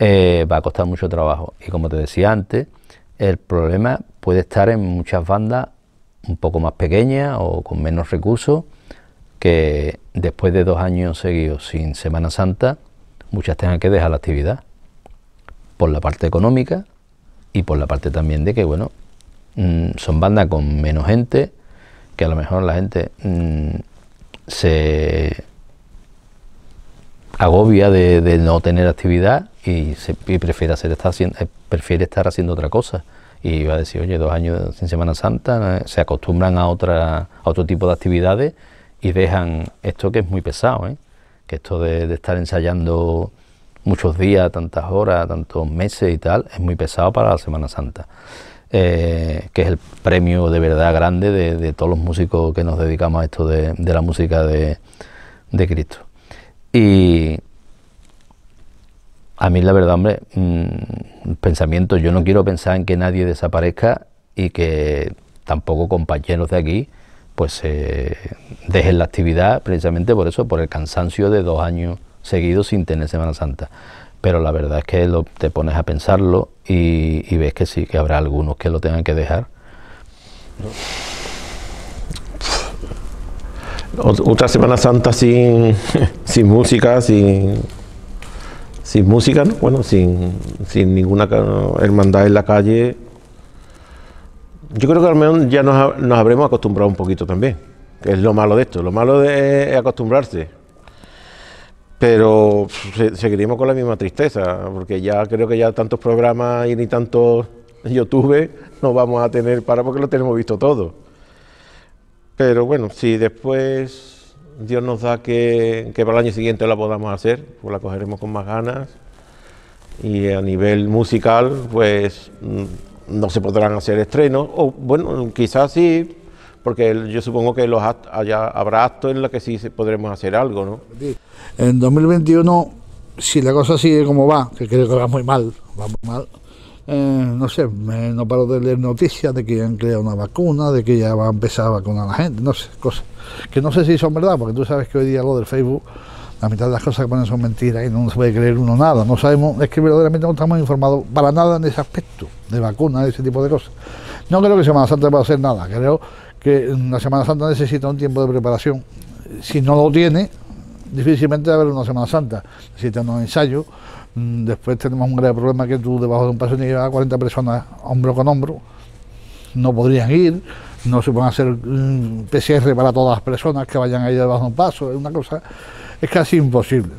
eh, va a costar mucho trabajo. Y como te decía antes, el problema puede estar en muchas bandas un poco más pequeñas o con menos recursos, que después de dos años seguidos sin Semana Santa, muchas tengan que dejar la actividad, por la parte económica y por la parte también de que, bueno, mm, son bandas con menos gente, que a lo mejor la gente mm, se agobia de no tener actividad y, prefiere, hacer, eh, prefiere estar haciendo otra cosa. Y va a decir, oye, dos años sin Semana Santa, se acostumbran a, otra, a otro tipo de actividades y dejan esto que es muy pesado, ¿eh? que esto de, estar ensayando muchos días, tantas horas, tantos meses y tal, es muy pesado para la Semana Santa, eh, que es el premio de verdad grande de, todos los músicos que nos dedicamos a esto de, de la música de, Cristo. Y, a mí la verdad, hombre, mm, pensamiento, yo no quiero pensar en que nadie desaparezca y que tampoco compañeros de aquí pues eh, dejen la actividad precisamente por eso, por el cansancio de dos años seguidos sin tener Semana Santa. Pero la verdad es que te pones a pensarlo y, y, ves que sí, que habrá algunos que lo tengan que dejar. Otra Semana Santa sin, sin música, sin sin música, bueno, sin, sin ninguna hermandad en la calle. Yo creo que al menos ya nos, nos habremos acostumbrado un poquito también, es lo malo de esto, lo malo de, es acostumbrarse. Pero seguiríamos seguiremos con la misma tristeza, porque ya creo que ya tantos programas y ni tantos YouTube no vamos a tener para porque lo tenemos visto todo. Pero bueno, si después Dios nos da que, para el año siguiente la podamos hacer, pues la cogeremos con más ganas. Y a nivel musical, pues mm, no se podrán hacer estrenos, o bueno, quizás sí, porque yo supongo que los habrá actos en los que sí podremos hacer algo, ¿no? En 2021, si la cosa sigue como va, que creo que va muy mal, va muy mal, eh, no sé, me, no paro de leer noticias de que ya han creado una vacuna, de que ya va a empezar a vacunar a la gente, no sé, cosas que no sé si son verdad, porque tú sabes que hoy día lo del Facebook, la mitad de las cosas que ponen son mentiras y no se puede creer uno nada, no sabemos, es que verdaderamente no estamos informados para nada en ese aspecto, de vacunas, de ese tipo de cosas. No creo que Semana Santa va a hacer nada, creo que la Semana Santa necesita un tiempo de preparación, si no lo tiene, difícilmente va a haber una Semana Santa, necesita unos ensayo... Mm, después tenemos un grave problema que tú debajo de un paso tienes que a 40 personas hombro con hombro. No podrían ir, no se pueden hacer mm, PCR para todas las personas que vayan ahí debajo de un paso. Es una cosa, es casi imposible.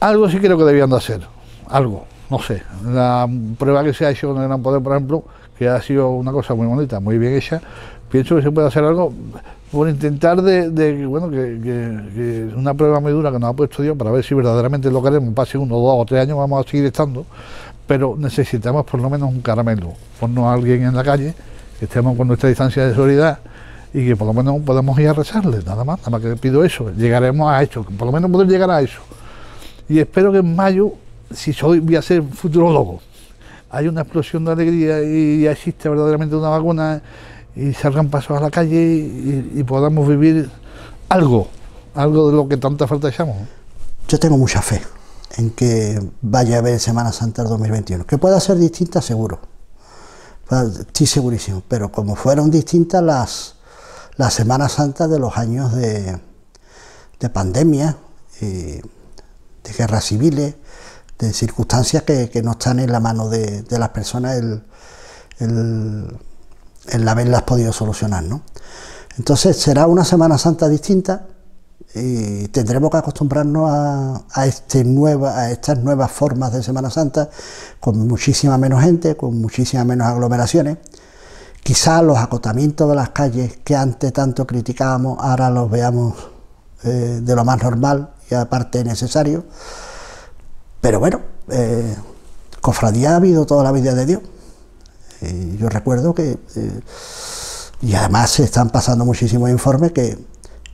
Algo sí creo que debían de hacer, algo no sé, la prueba que se ha hecho en el Gran Poder, por ejemplo, que ha sido una cosa muy bonita, muy bien hecha, pienso que se puede hacer algo por intentar de, bueno, que, es una prueba muy dura que nos ha puesto Dios para ver si verdaderamente lo queremos, pase uno, dos o tres años vamos a seguir estando, pero necesitamos por lo menos un caramelo, ponnos a alguien en la calle, que estemos con nuestra distancia de seguridad y que por lo menos podamos ir a rezarle, nada más, nada más que pido eso, llegaremos a eso, por lo menos poder llegar a eso. Y espero que en mayo si soy, voy a ser futurologo. Hay una explosión de alegría y ya existe verdaderamente una vacuna y salgan pasos a la calle y, podamos vivir algo, algo de lo que tanta falta echamos. Yo tengo mucha fe en que vaya a haber Semana Santa 2021. Que pueda ser distinta, seguro. Estoy segurísimo. Pero como fueron distintas las, las Semanas Santas de los años de, de pandemia, de guerras civiles, de circunstancias que, no están en la mano de, las personas el, el, haberlas podido solucionar. Entonces será una Semana Santa distinta y tendremos que acostumbrarnos a, este nueva, a estas nuevas formas de Semana Santa con muchísima menos gente, con muchísimas menos aglomeraciones. Quizá los acotamientos de las calles que antes tanto criticábamos ahora los veamos eh, de lo más normal y aparte necesario. Pero bueno, eh, cofradía ha habido toda la vida de Dios. Y yo recuerdo que, eh, y además se están pasando muchísimos informes que,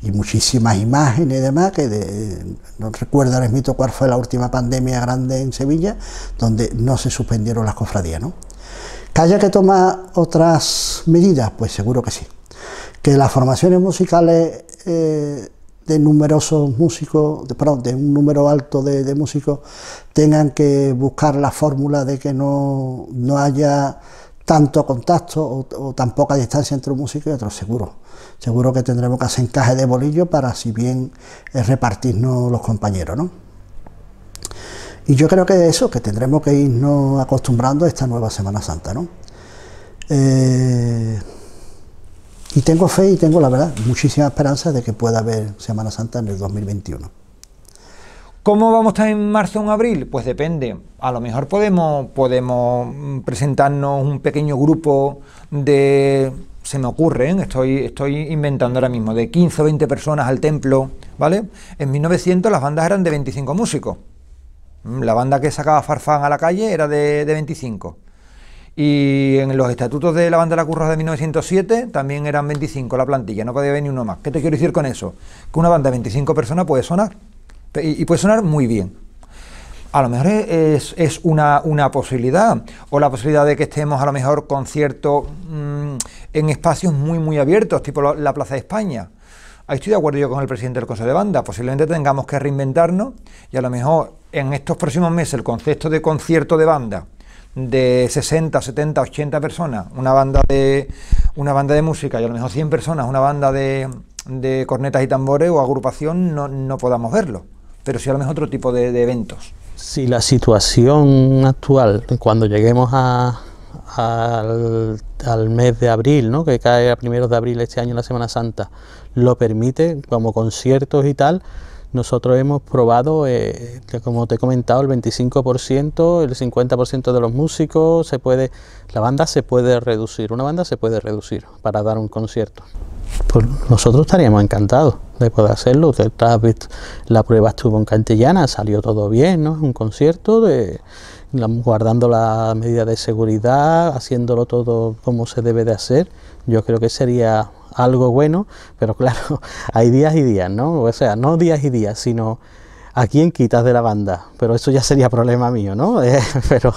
y muchísimas imágenes y demás, que no recuerdo ahora mito cuál fue la última pandemia grande en Sevilla, donde no se suspendieron las cofradías, ¿no? ¿Que haya que tomar otras medidas? Pues seguro que sí. ¿Que las formaciones musicales eh, de numerosos músicos, de, perdón, de un número alto de, músicos, tengan que buscar la fórmula de que no, haya tanto contacto o, tan poca distancia entre un músico y otro, seguro. Seguro que tendremos que hacer encaje de bolillo para si bien eh, repartirnos los compañeros, Y yo creo que eso, que tendremos que irnos acostumbrando a esta nueva Semana Santa, ¿no? Eh, y tengo fe y tengo, la verdad, muchísima esperanza de que pueda haber Semana Santa en el 2021. ¿Cómo vamos a estar en marzo o en abril? Pues depende. A lo mejor podemos, podemos mm, presentarnos un pequeño grupo de, se me ocurre, ¿eh? estoy, inventando ahora mismo, de 15 o 20 personas al templo, ¿vale? En 1900 las bandas eran de 25 músicos. Mm, la banda que sacaba Farfán a la calle era de, de 25. Y en los estatutos de la banda de la Currosa de 1907 también eran 25 la plantilla, no podía venir uno más. ¿Qué te quiero decir con eso? Que una banda de 25 personas puede sonar. Y, puede sonar muy bien. A lo mejor es, una, posibilidad. O la posibilidad de que estemos a lo mejor conciertos mm, en espacios muy, muy abiertos, tipo la, la Plaza de España. Ahí estoy de acuerdo yo con el presidente del Consejo de Banda. Posiblemente tengamos que reinventarnos y a lo mejor en estos próximos meses el concepto de concierto de banda de 60, 70, 80 personas, una banda de, una banda de música y a lo mejor 100 personas, una banda de, de cornetas y tambores o agrupación, no, podamos verlo, pero sí a lo mejor otro tipo de, eventos. Si la situación actual, cuando lleguemos a, al, mes de abril, ¿no? que cae a primeros de abril este año en la Semana Santa, lo permite como conciertos y tal, nosotros hemos probado, eh, como te he comentado, el 25%, el 50% de los músicos, se puede, la banda se puede reducir, una banda se puede reducir para dar un concierto. Pues nosotros estaríamos encantados de poder hacerlo. La prueba estuvo en Cantillana, salió todo bien, ¿no? Un concierto de guardando la medida de seguridad, haciéndolo todo como se debe de hacer. Yo creo que sería algo bueno, pero claro, hay días y días, ¿no? O sea, no días y días, sino a quién quitas de la banda, pero eso ya sería problema mío, ¿no? Eh, pero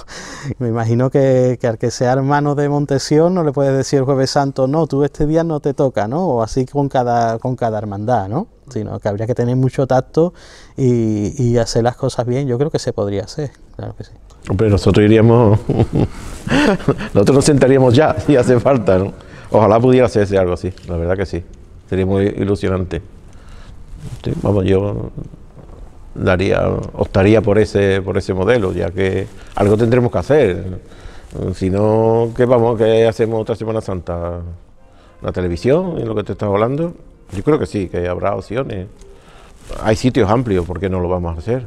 me imagino que, que, al que sea hermano de Montesión no le puedes decir el jueves santo, no, tú este día no te toca, ¿no? O así con cada, con cada hermandad, ¿no? Sino que habría que tener mucho tacto y, y hacer las cosas bien, yo creo que se podría hacer, claro que sí. Hombre, nosotros iríamos, nosotros nos sentaríamos ya, si hace falta, ¿no? Ojalá pudiera hacerse algo así, la verdad que sí. Sería muy ilusionante. vamos, yo daría, optaría por ese, por ese modelo, ya que algo tendremos que hacer. Si no, ¿qué vamos? ¿Qué hacemos otra Semana Santa? ¿La televisión? ¿En lo que te estás hablando? Yo creo que sí, que habrá opciones. Hay sitios amplios, ¿por qué no lo vamos a hacer?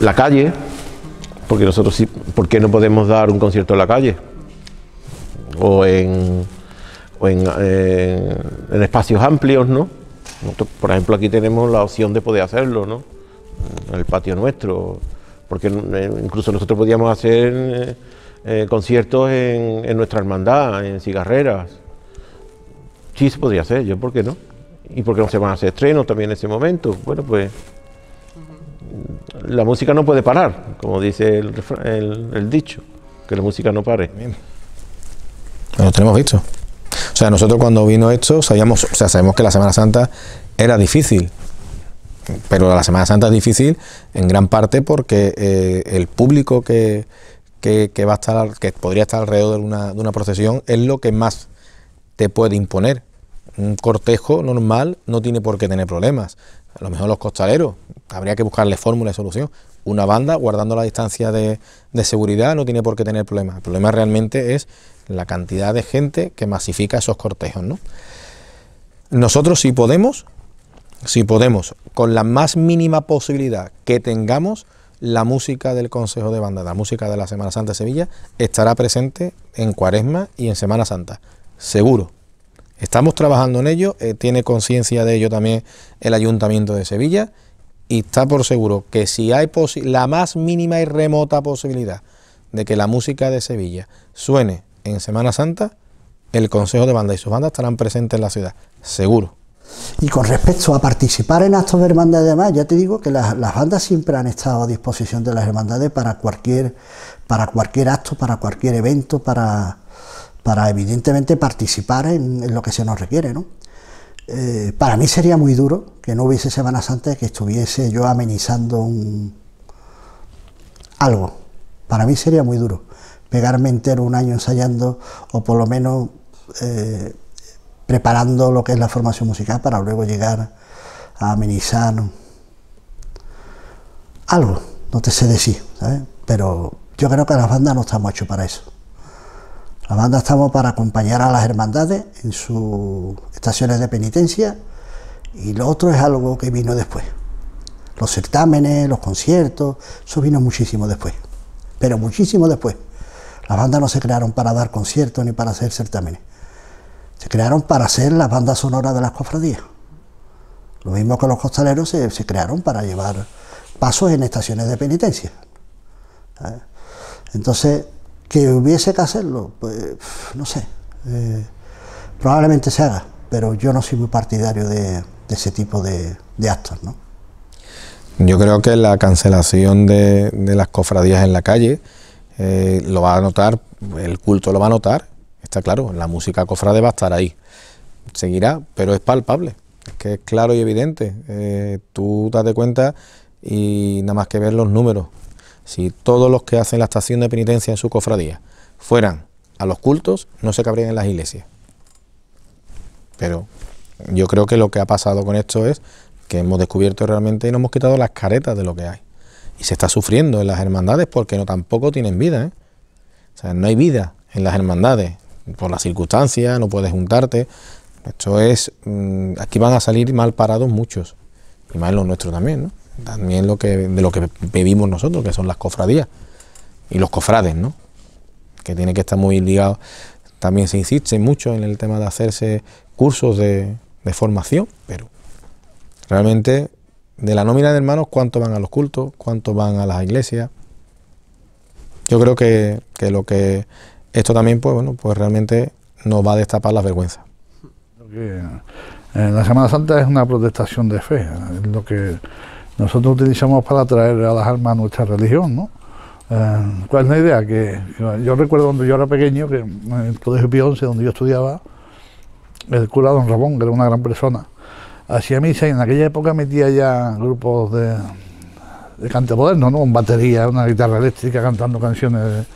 La calle, porque nosotros sí, ¿por qué no podemos dar un concierto en la calle? O en en, espacios amplios, ¿no? por ejemplo, aquí tenemos la opción de poder hacerlo, ¿no? En el patio nuestro, porque eh, incluso nosotros podíamos hacer eh, eh, conciertos en, nuestra hermandad, en cigarreras. Sí se podría hacer, yo por qué no. Y porque no se van a hacer estrenos también en ese momento. Bueno, pues la música no puede parar, como dice el, dicho, que la música no pare. Bien. Lo tenemos visto nosotros cuando vino esto sabíamos, o sea, sabemos que la Semana Santa era difícil, pero la Semana Santa es difícil en gran parte porque eh, el público que, va a estar, que podría estar alrededor de una, de una procesión es lo que más te puede imponer. Un cortejo normal no tiene por qué tener problemas. A lo mejor los costaleros, habría que buscarle fórmula y solución, una banda guardando la distancia de, de, seguridad no tiene por qué tener problemas. El problema realmente es la cantidad de gente que masifica esos cortejos. ¿no? Nosotros si podemos, si podemos, con la más mínima posibilidad que tengamos, la música del Consejo de Banda, la música de la Semana Santa de Sevilla, estará presente en Cuaresma y en Semana Santa, seguro. Estamos trabajando en ello, eh, tiene conciencia de ello también el Ayuntamiento de Sevilla y está por seguro que si hay la más mínima y remota posibilidad de que la música de Sevilla suene en Semana Santa, el Consejo de Banda y sus bandas estarán presentes en la ciudad, seguro. Y con respecto a participar en actos de hermandad, además, ya te digo que las, bandas siempre han estado a disposición de las hermandades para cualquier, para cualquier acto, para cualquier evento, para, para evidentemente participar en, en lo que se nos requiere, ¿no? Eh, para mí sería muy duro que no hubiese semanas Santa que estuviese yo amenizando un, algo. Para mí sería muy duro pegarme entero un año ensayando o por lo menos eh, preparando lo que es la formación musical para luego llegar a amenizar algo, no te sé decir, ¿sabes? pero yo creo que las bandas no estamos mucho para eso. La banda estaba para acompañar a las hermandades en sus estaciones de penitencia y lo otro es algo que vino después. Los certámenes, los conciertos, eso vino muchísimo después, pero muchísimo después. Las bandas no se crearon para dar conciertos ni para hacer certámenes. Se crearon para hacer las bandas sonoras de las cofradías. Lo mismo que los costaleros se, se crearon para llevar pasos en estaciones de penitencia. ¿Eh? Entonces, que hubiese que hacerlo, pues no sé, eh, probablemente se haga, pero yo no soy muy partidario de, ese tipo de, actos. ¿no? Yo creo que la cancelación de, las cofradías en la calle eh, lo va a notar, el culto lo va a notar, está claro, la música cofrade va a estar ahí, seguirá, pero es palpable, es que es claro y evidente, eh, tú date cuenta y nada más que ver los números. Si todos los que hacen la estación de penitencia en su cofradía fueran a los cultos, no se cabrían en las iglesias. Pero yo creo que lo que ha pasado con esto es que hemos descubierto realmente y nos hemos quitado las caretas de lo que hay. Y se está sufriendo en las hermandades porque no tampoco tienen vida. ¿eh? O sea, no hay vida en las hermandades. Por las circunstancias, no puedes juntarte. Esto es. Mm, aquí van a salir mal parados muchos. Y más en lo nuestro también, ¿no? también lo que, de lo que vivimos nosotros, que son las cofradías y los cofrades, ¿no? que tiene que estar muy ligado. También se insiste mucho en el tema de hacerse cursos de, de formación, pero realmente de la nómina de hermanos, ¿cuánto van a los cultos? ¿Cuánto van a las iglesias? Yo creo que, que lo que esto también, pues bueno, pues realmente nos va a destapar las vergüenzas. Eh, la Semana Santa es una protestación de fe, es lo que nosotros utilizamos para atraer a las almas nuestra religión, ¿no? Eh, ¿Cuál es la idea? Que, yo recuerdo cuando yo era pequeño, que en el Colegio Pío 11 donde yo estudiaba, el cura don Ramón, que era una gran persona, hacía misa y en aquella época metía ya grupos de, de cante moderno, ¿no? batería, una guitarra eléctrica cantando canciones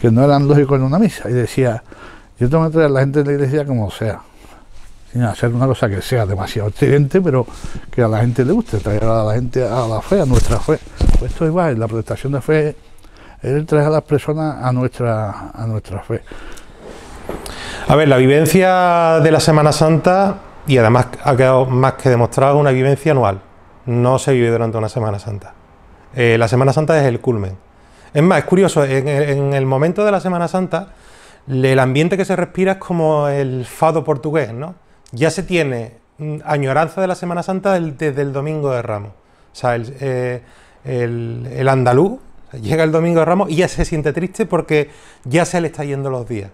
que no eran lógicas en una misa. Y decía, yo tengo que traer a la gente de la iglesia como sea hacer una cosa que sea demasiado excelente, pero que a la gente le guste, traer a la gente a la fe, a nuestra fe. Pues esto igual, la protestación de fe es traer a las personas a nuestra, a nuestra fe. A ver, la vivencia de la Semana Santa, y además ha quedado más que demostrado, una vivencia anual. No se vive durante una Semana Santa. Eh, la Semana Santa es el culmen. Es más, es curioso, en el momento de la Semana Santa, el ambiente que se respira es como el fado portugués, ¿no? ya se tiene mm, añoranza de la Semana Santa desde el Domingo de Ramos. O sea, el, eh, andaluz llega el Domingo de Ramos y ya se siente triste porque ya se le está yendo los días.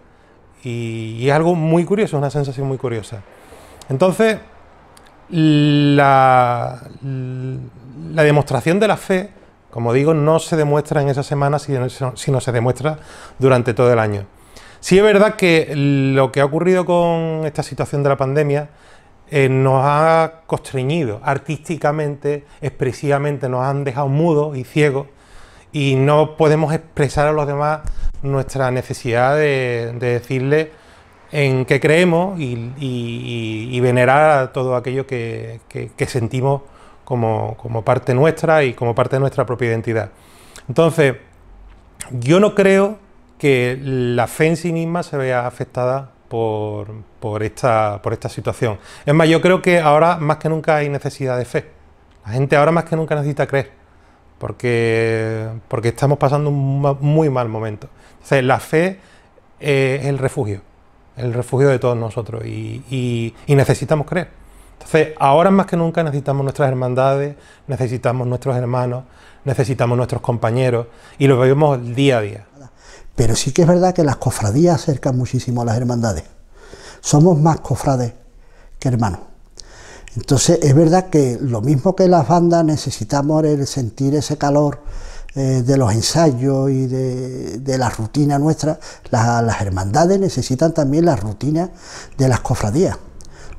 Y, es algo muy curioso, una sensación muy curiosa. Entonces, la, demostración de la fe, como digo, no se demuestra en esa semana, sino se demuestra durante todo el año. Sí es verdad que lo que ha ocurrido con esta situación de la pandemia eh, nos ha constreñido artísticamente, expresivamente, nos han dejado mudos y ciegos y no podemos expresar a los demás nuestra necesidad de, decirles decirle en qué creemos y, venerar a todo aquello que, sentimos como, parte nuestra y como parte de nuestra propia identidad. Entonces, yo no creo que la fe en sí misma se vea afectada por, por, esta, por esta situación. Es más, yo creo que ahora más que nunca hay necesidad de fe. La gente ahora más que nunca necesita creer, porque, porque estamos pasando un muy mal momento. Entonces, la fe eh, es el refugio, el refugio de todos nosotros y, y necesitamos creer. Entonces, ahora más que nunca necesitamos nuestras hermandades, necesitamos nuestros hermanos, necesitamos nuestros compañeros y lo vemos día a día. Pero sí que es verdad que las cofradías acercan muchísimo a las hermandades. Somos más cofrades que hermanos. Entonces es verdad que lo mismo que las bandas necesitamos el sentir ese calor eh, de los ensayos y de, la rutina nuestra, las hermandades necesitan también la rutina de las cofradías,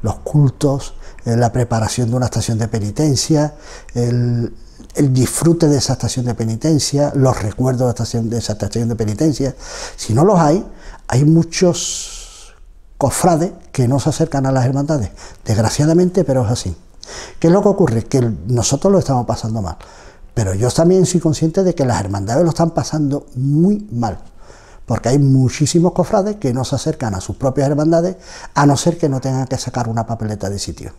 los cultos, eh, la preparación de una estación de penitencia, el, el disfrute de esa estación de penitencia, los recuerdos de, estación, de esa estación de penitencia. Si no los hay, hay muchos cofrades que no se acercan a las hermandades, desgraciadamente, pero es así. ¿Qué es lo que ocurre? Que nosotros lo estamos pasando mal, pero yo también soy consciente de que las hermandades lo están pasando muy mal, porque hay muchísimos cofrades que no se acercan a sus propias hermandades, a no ser que no tengan que sacar una papeleta de sitio.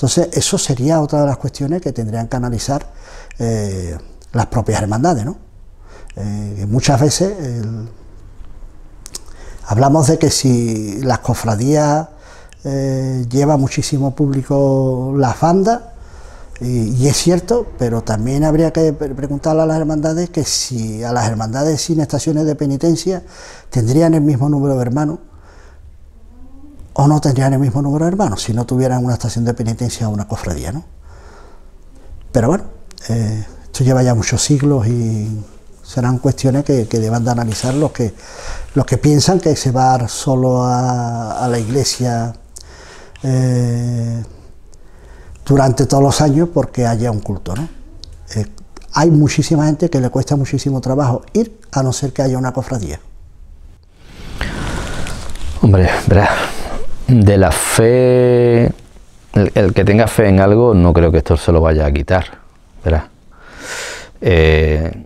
Entonces, eso sería otra de las cuestiones que tendrían que analizar eh, las propias hermandades, ¿no? Eh, muchas veces hablamos de que si las cofradías llevan eh, lleva muchísimo público las bandas, y, es cierto, pero también habría que preguntarle a las hermandades que si a las hermandades sin estaciones de penitencia tendrían el mismo número de hermanos o no tendrían el mismo número de hermanos si no tuvieran una estación de penitencia o una cofradía. ¿no? Pero bueno, eh, esto lleva ya muchos siglos y serán cuestiones que, deban de analizar los que, los que piensan que se va solo a, la iglesia eh, durante todos los años porque haya un culto. ¿no? Eh, hay muchísima gente que le cuesta muchísimo trabajo ir a no ser que haya una cofradía. Hombre, de la fe, el, que tenga fe en algo, no creo que esto se lo vaya a quitar. Eh,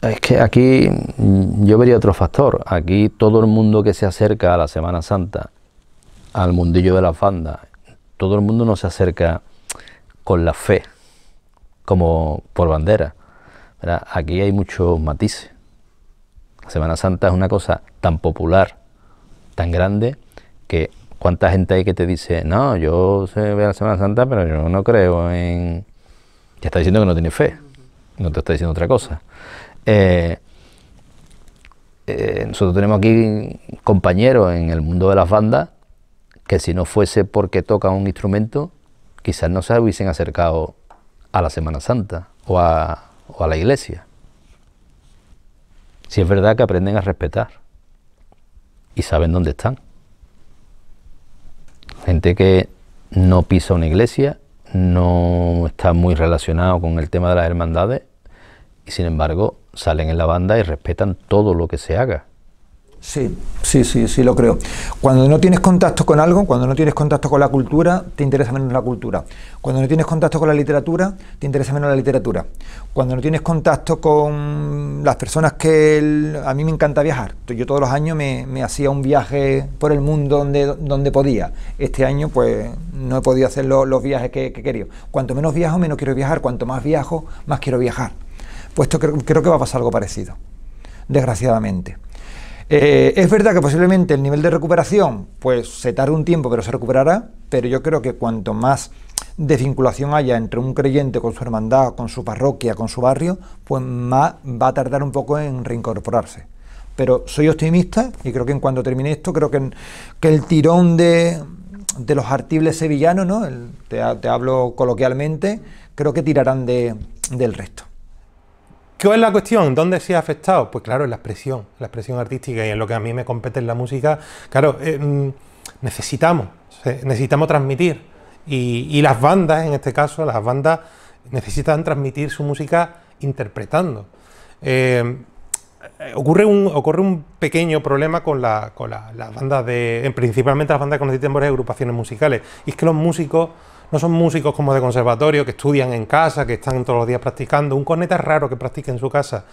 es que aquí yo vería otro factor. Aquí todo el mundo que se acerca a la Semana Santa, al mundillo de la fanda, todo el mundo no se acerca con la fe como por bandera. Aquí hay muchos matices. La Semana Santa es una cosa tan popular, tan grande, que cuánta gente hay que te dice, no, yo se ve la Semana Santa, pero yo no creo en... Te está diciendo que no tiene fe, no te está diciendo otra cosa. Eh, eh, nosotros tenemos aquí compañeros en el mundo de las bandas que si no fuese porque tocan un instrumento, quizás no se hubiesen acercado a la Semana Santa o o a la iglesia. Si es verdad que aprenden a respetar y saben dónde están gente que no pisa una iglesia, no está muy relacionado con el tema de las hermandades y sin embargo salen en la banda y respetan todo lo que se haga. Sí, sí, sí, sí lo creo. Cuando no tienes contacto con algo, cuando no tienes contacto con la cultura, te interesa menos la cultura. Cuando no tienes contacto con la literatura, te interesa menos la literatura. Cuando no tienes contacto con las personas que... a mí me encanta viajar. Yo todos los años me, hacía un viaje por el mundo donde, donde podía. Este año pues no he podido hacer los, viajes que, quería. Cuanto menos viajo, menos quiero viajar. Cuanto más viajo, más quiero viajar. Puesto pues creo que va a pasar algo parecido, desgraciadamente. Eh, es verdad que posiblemente el nivel de recuperación, pues se tarde un tiempo, pero se recuperará, pero yo creo que cuanto más desvinculación haya entre un creyente con su hermandad, con su parroquia, con su barrio, pues más va a tardar un poco en reincorporarse. Pero soy optimista y creo que en cuanto termine esto, creo que, el tirón de, los artibles sevillanos, ¿no? te, hablo coloquialmente, creo que tirarán del resto. ¿Qué es la cuestión? ¿Dónde se ha afectado? Pues claro, en la expresión, la expresión artística y en lo que a mí me compete en la música. Claro, eh, mm, necesitamos, necesitamos transmitir. Y, las bandas, en este caso, las bandas necesitan transmitir su música interpretando. Eh, ocurre, un, ocurre un pequeño problema con, con las bandas de. principalmente las bandas que tiempos de agrupaciones musicales. Y es que los músicos no son músicos como de conservatorio, que estudian en casa, que están todos los días practicando. Un corneta es raro que practique en su casa.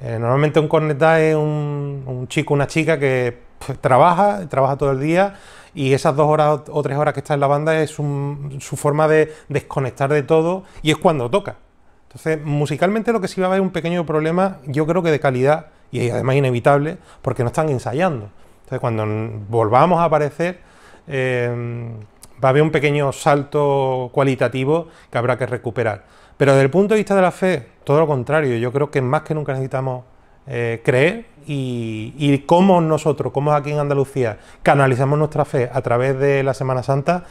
Eh, normalmente un corneta es un, chico, una chica que pues, trabaja, trabaja todo el día y esas dos horas o tres horas que está en la banda es su forma de desconectar de todo y es cuando toca. Entonces, musicalmente lo que sí va a haber un pequeño problema, yo creo que de calidad y además inevitable, porque no están ensayando. Entonces, cuando volvamos a aparecer... Eh, va a haber un pequeño salto cualitativo que habrá que recuperar. Pero desde el punto de vista de la fe, todo lo contrario, yo creo que más que nunca necesitamos eh, creer y, cómo nosotros, cómo aquí en Andalucía canalizamos nuestra fe a través de la Semana Santa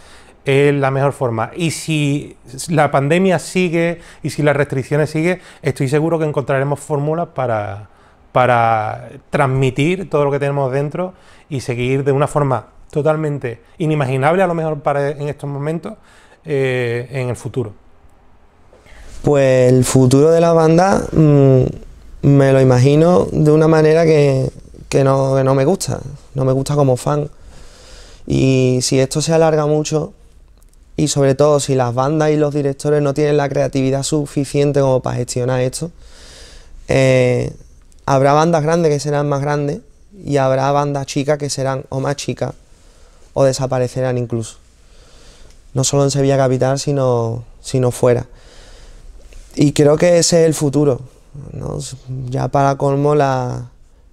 es la mejor forma. Y si la pandemia sigue y si las restricciones siguen, estoy seguro que encontraremos fórmulas para transmitir todo lo que tenemos dentro y seguir de una forma totalmente inimaginable a lo mejor para e, en estos momentos eh, en el futuro? Pues el futuro de la banda mm, me lo imagino de una manera que, no, me gusta, no me gusta como fan. Y si esto se alarga mucho, y sobre todo si las bandas y los directores no tienen la creatividad suficiente como para gestionar esto, eh, habrá bandas grandes que serán más grandes y habrá bandas chicas que serán o más chicas o desaparecerán incluso. No solo en Sevilla Capital, sino, sino fuera. Y creo que ese es el futuro. Ya para colmo la,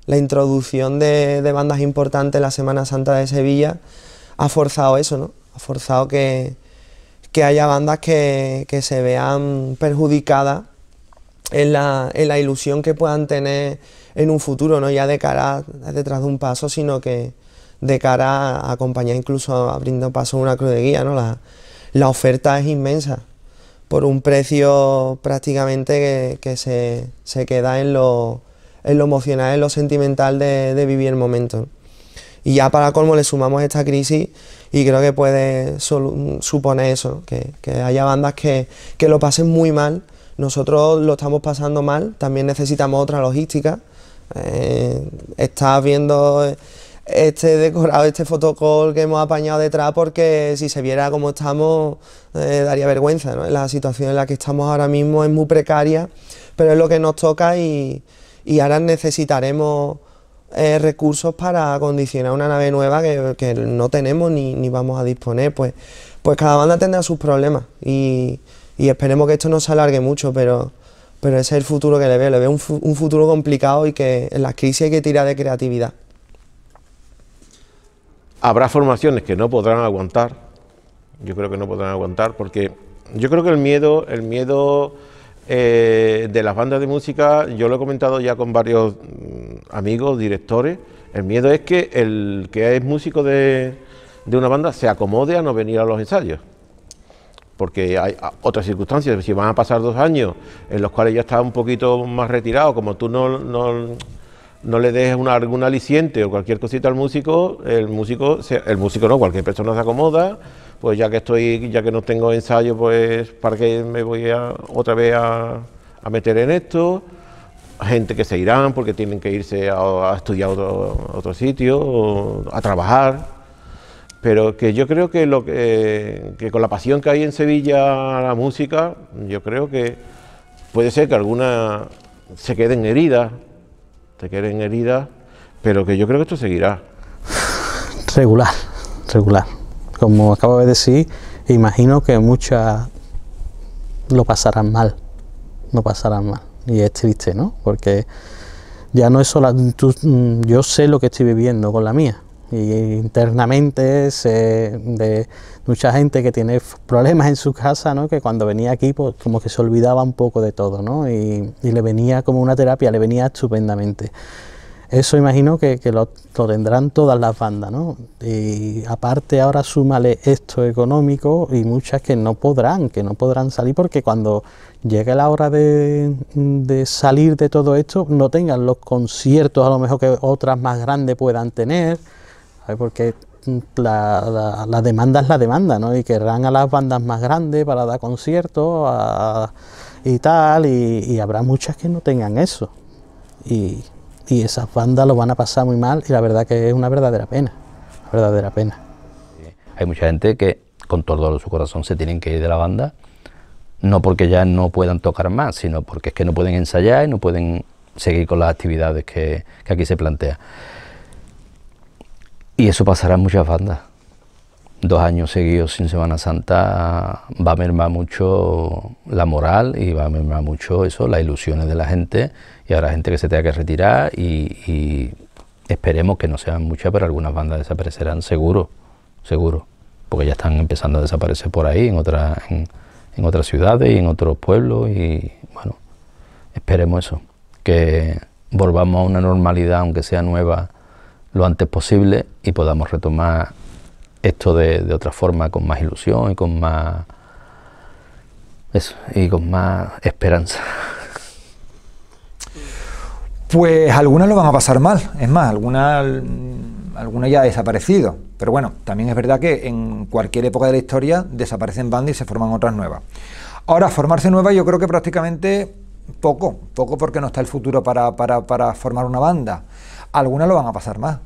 introducción de, bandas importantes en la Semana Santa de Sevilla ha forzado eso, ¿no? Ha forzado que, haya bandas que, se vean perjudicadas en la, en la, ilusión que puedan tener en un futuro, no ya de cara detrás de un paso, sino que, de cara a acompañar incluso abriendo paso una cruz de guía, ¿no? La, la oferta es inmensa por un precio prácticamente que, se, queda en lo, en lo, emocional, en lo sentimental de, vivir el momento. Y ya para colmo le sumamos esta crisis y creo que puede suponer eso, que, haya bandas que, que, lo pasen muy mal, nosotros lo estamos pasando mal, también necesitamos otra logística, eh, estás viendo este decorado, este fotocol que hemos apañado detrás, porque si se viera como estamos, eh, daría vergüenza. ¿no? La situación en la que estamos ahora mismo es muy precaria, pero es lo que nos toca y, ahora necesitaremos eh, recursos para acondicionar una nave nueva que, no tenemos ni, vamos a disponer. Pues, pues, cada banda tendrá sus problemas y, esperemos que esto no se alargue mucho, pero ese es el futuro que le veo, le veo un, un futuro complicado y que en las crisis hay que tirar de creatividad. Habrá formaciones que no podrán aguantar, yo creo que no podrán aguantar, porque yo creo que el miedo, el miedo eh, de las bandas de música, yo lo he comentado ya con varios mm, amigos, directores, el miedo es que el que es músico de, de una banda se acomode a no venir a los ensayos porque hay ah, otras circunstancias, si van a pasar dos años en los cuales ya está un poquito más retirado, como tú no, no, no le dejes una, algún aliciente o cualquier cosita al músico, el músico, el músico no, cualquier persona se acomoda, pues ya que estoy, ya que no tengo ensayo, pues para qué me voy a, otra vez a, a meter en esto, gente que se irán porque tienen que irse a, estudiar otro, otro sitio, o a trabajar, pero que yo creo que, lo que, que con la pasión que hay en Sevilla a la música, yo creo que puede ser que algunas se queden heridas te quieren heridas, pero que yo creo que esto seguirá. Regular, regular. Como acabo de decir, imagino que muchas lo pasarán mal, lo pasarán mal. Y es triste, ¿no? Porque ya no es solo, mm, yo sé lo que estoy viviendo con la mía, y internamente de mucha gente que tiene problemas en su casa, ¿no? que cuando venía aquí pues como que se olvidaba un poco de todo ¿no? y, le venía como una terapia, le venía estupendamente. Eso imagino que, lo, tendrán todas las bandas, ¿no? Y aparte ahora súmale esto económico y muchas que no podrán, que no podrán salir porque cuando llegue la hora de, de salir de todo esto no tengan los conciertos a lo mejor que otras más grandes puedan tener, porque mm, la, demanda es la demanda, ¿no? Y querrán a las bandas más grandes para dar conciertos y tal, y, habrá muchas que no tengan eso. Y, esas bandas lo van a pasar muy mal y la verdad que es una verdadera pena, verdadera pena. Hay mucha gente que con todo su corazón se tienen que ir de la banda, no porque ya no puedan tocar más, sino porque es que no pueden ensayar y no pueden seguir con las actividades que, aquí se plantean. Y eso pasará en muchas bandas. Dos años seguidos sin Semana Santa va a mermar mucho la moral y va a mermar mucho eso, las ilusiones de la gente. Y habrá gente que se tenga que retirar y, esperemos que no sean muchas, pero algunas bandas desaparecerán seguro, seguro. Porque ya están empezando a desaparecer por ahí, en, otra, en otras ciudades y en otros pueblos. Y bueno, esperemos eso, que volvamos a una normalidad, aunque sea nueva lo antes posible y podamos retomar esto de, otra forma, con más ilusión y con más eso, y con más esperanza. Pues algunas lo van a pasar mal, es más, algunas alguna ya ha desaparecido. Pero bueno, también es verdad que en cualquier época de la historia desaparecen bandas y se forman otras nuevas. Ahora, formarse nueva yo creo que prácticamente poco, poco porque no está el futuro para formar una banda algunas lo van a pasar más.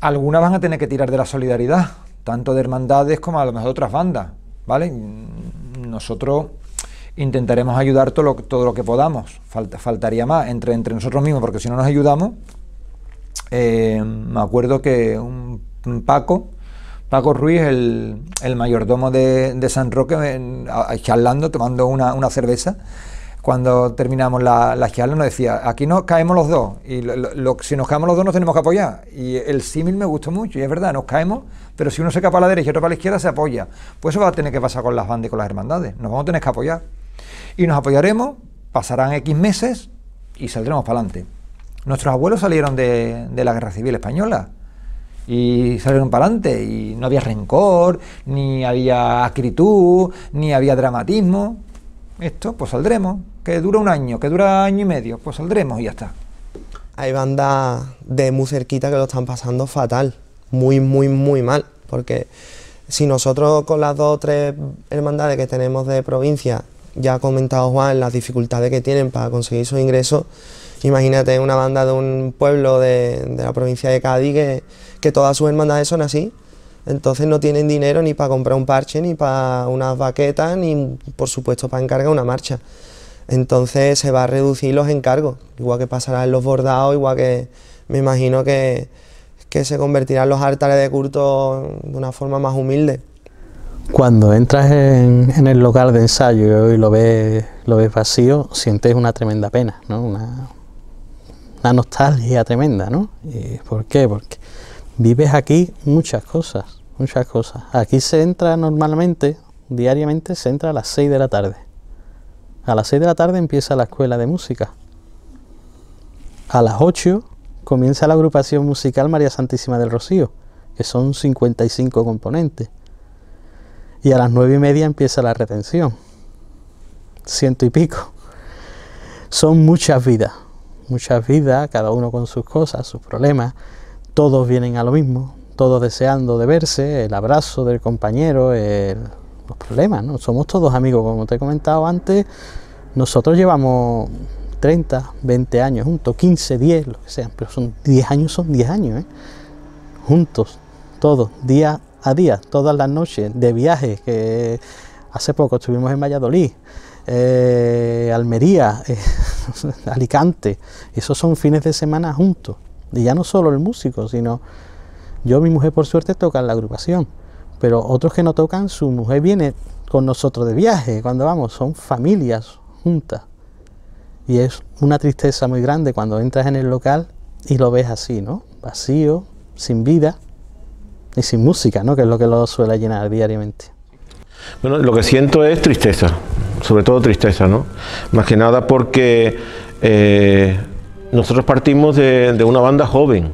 Algunas van a tener que tirar de la solidaridad, tanto de hermandades como a lo mejor de otras bandas, ¿vale? Nosotros intentaremos ayudar todo lo, todo lo que podamos, faltaría más entre, entre nosotros mismos, porque si no nos ayudamos, eh, me acuerdo que un, Paco, Paco Ruiz, el, el mayordomo de, San Roque, charlando, tomando una, una cerveza, cuando terminamos la, la nos decía, aquí nos caemos los dos, y si nos caemos los dos nos tenemos que apoyar. Y el símil me gustó mucho, y es verdad, nos caemos, pero si uno se cae para la derecha y otro para la izquierda, se apoya. Pues eso va a tener que pasar con las bandas y con las hermandades, nos vamos a tener que apoyar. Y nos apoyaremos, pasarán X meses y saldremos para adelante. Nuestros abuelos salieron de, de la Guerra Civil Española y salieron para adelante y no había rencor, ni había acritud, ni había dramatismo. Esto, pues saldremos que dura un año, que dura año y medio, pues saldremos y ya está. Hay bandas de muy cerquita que lo están pasando fatal, muy, muy, muy mal, porque si nosotros con las dos o tres hermandades que tenemos de provincia, ya ha comentado Juan las dificultades que tienen para conseguir sus ingresos, imagínate una banda de un pueblo de, la provincia de Cádiz que, que todas sus hermandades son así, entonces no tienen dinero ni para comprar un parche, ni para unas baquetas, ni por supuesto para encargar una marcha. Entonces se va a reducir los encargos, igual que pasará en los bordados, igual que me imagino que, se convertirán los altares de culto de una forma más humilde. Cuando entras en, el local de ensayo y lo ves, lo ves vacío, sientes una tremenda pena, ¿no? una, nostalgia tremenda. ¿no? ¿Y ¿Por qué? Porque vives aquí muchas cosas, muchas cosas. Aquí se entra normalmente, diariamente se entra a las 6 de la tarde. A las 6 de la tarde empieza la escuela de música. A las 8 comienza la agrupación musical María Santísima del Rocío, que son 55 componentes. Y a las nueve y media empieza la retención. Ciento y pico. Son muchas vidas, muchas vidas, cada uno con sus cosas, sus problemas. Todos vienen a lo mismo, todos deseando de verse, el abrazo del compañero, el los pues, problemas, ¿no? Somos todos amigos, como te he comentado antes, nosotros llevamos 30, 20 años juntos, 15, 10, lo que sea. pero son 10 años, son 10 años, ¿eh? Juntos, todos, día a día, todas las noches, de viaje. que hace poco estuvimos en Valladolid, eh, Almería, eh, Alicante, esos son fines de semana juntos, y ya no solo el músico, sino yo, mi mujer por suerte toca en la agrupación, pero otros que no tocan, su mujer viene con nosotros de viaje, cuando vamos, son familias juntas. Y es una tristeza muy grande cuando entras en el local y lo ves así, ¿no? Vacío, sin vida y sin música, ¿no? Que es lo que lo suele llenar diariamente. Bueno, lo que siento es tristeza, sobre todo tristeza, ¿no? Más que nada porque eh, nosotros partimos de, de, una banda joven,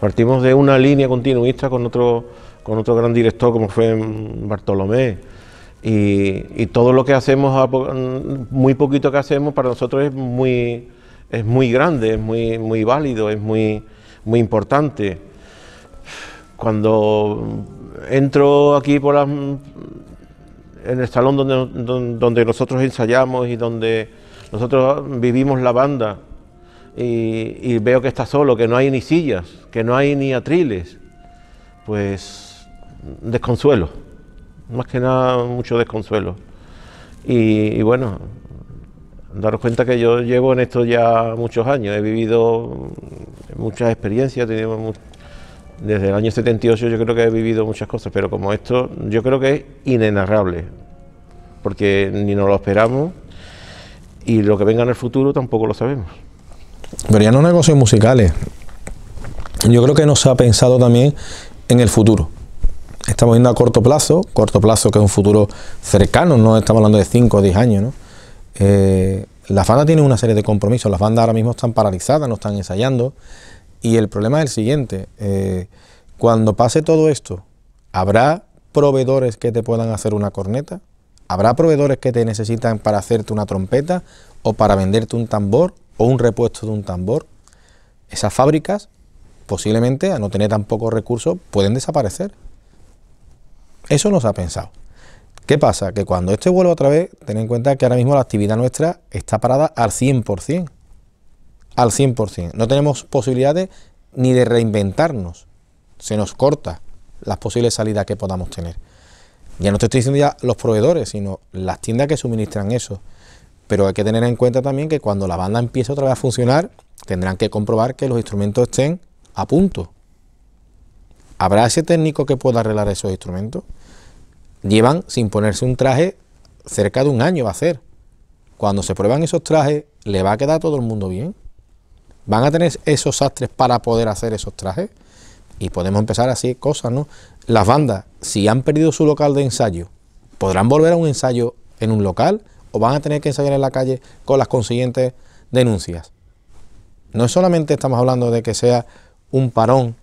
partimos de una línea continuista con otro, con otro gran director como fue Bartolomé. Y, todo lo que hacemos, muy poquito que hacemos, para nosotros es muy, es muy grande, es muy, muy válido, es muy, muy importante. Cuando entro aquí por las, en el salón donde, donde nosotros ensayamos y donde nosotros vivimos la banda, y, veo que está solo, que no hay ni sillas, que no hay ni atriles, pues desconsuelo, más que nada mucho desconsuelo. Y, bueno, daros cuenta que yo llevo en esto ya muchos años, he vivido muchas experiencias, desde el año 78 yo creo que he vivido muchas cosas, pero como esto yo creo que es inenarrable, porque ni nos lo esperamos y lo que venga en el futuro tampoco lo sabemos. Pero ya no negocios musicales, yo creo que no se ha pensado también en el futuro estamos yendo a corto plazo, corto plazo que es un futuro cercano, no estamos hablando de 5 o 10 años, ¿no? Eh, las bandas tienen una serie de compromisos, las bandas ahora mismo están paralizadas, no están ensayando, y el problema es el siguiente, eh, cuando pase todo esto, ¿habrá proveedores que te puedan hacer una corneta? ¿Habrá proveedores que te necesitan para hacerte una trompeta o para venderte un tambor o un repuesto de un tambor? Esas fábricas posiblemente, a no tener tan pocos recursos, pueden desaparecer. Eso nos ha pensado. ¿Qué pasa? Que cuando este vuelva otra vez, ten en cuenta que ahora mismo la actividad nuestra está parada al 100%. Al 100%. No tenemos posibilidades ni de reinventarnos. Se nos corta las posibles salidas que podamos tener. Ya no te estoy diciendo ya los proveedores, sino las tiendas que suministran eso. Pero hay que tener en cuenta también que cuando la banda empiece otra vez a funcionar, tendrán que comprobar que los instrumentos estén a punto. ¿Habrá ese técnico que pueda arreglar esos instrumentos? Llevan sin ponerse un traje cerca de un año va a ser. Cuando se prueban esos trajes, ¿le va a quedar a todo el mundo bien? ¿Van a tener esos sastres para poder hacer esos trajes? Y podemos empezar así cosas, ¿no? Las bandas, si han perdido su local de ensayo, ¿podrán volver a un ensayo en un local o van a tener que ensayar en la calle con las consiguientes denuncias? No solamente estamos hablando de que sea un parón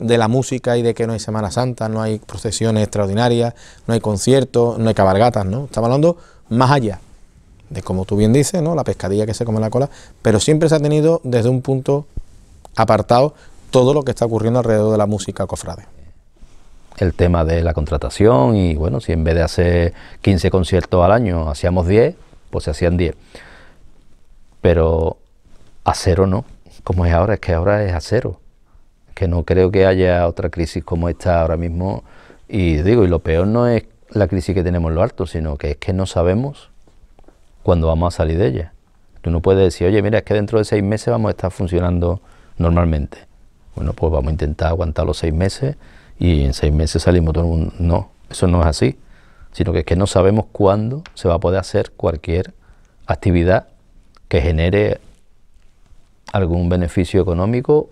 de la música y de que no hay Semana Santa, no hay procesiones extraordinarias, no hay conciertos, no hay cabalgatas, ¿no? Estamos hablando más allá de, como tú bien dices, ¿no? La pescadilla que se come la cola, pero siempre se ha tenido desde un punto apartado todo lo que está ocurriendo alrededor de la música cofrade. El tema de la contratación y bueno, si en vez de hacer 15 conciertos al año hacíamos 10, pues se hacían 10. Pero a cero no, como es ahora, es que ahora es a cero que no creo que haya otra crisis como esta ahora mismo. Y digo, y lo peor no es la crisis que tenemos en lo alto, sino que es que no sabemos cuándo vamos a salir de ella. Tú no puedes decir, oye, mira, es que dentro de seis meses vamos a estar funcionando normalmente. Bueno, pues vamos a intentar aguantar los seis meses y en seis meses salimos todo el mundo. No, eso no es así, sino que es que no sabemos cuándo se va a poder hacer cualquier actividad que genere algún beneficio económico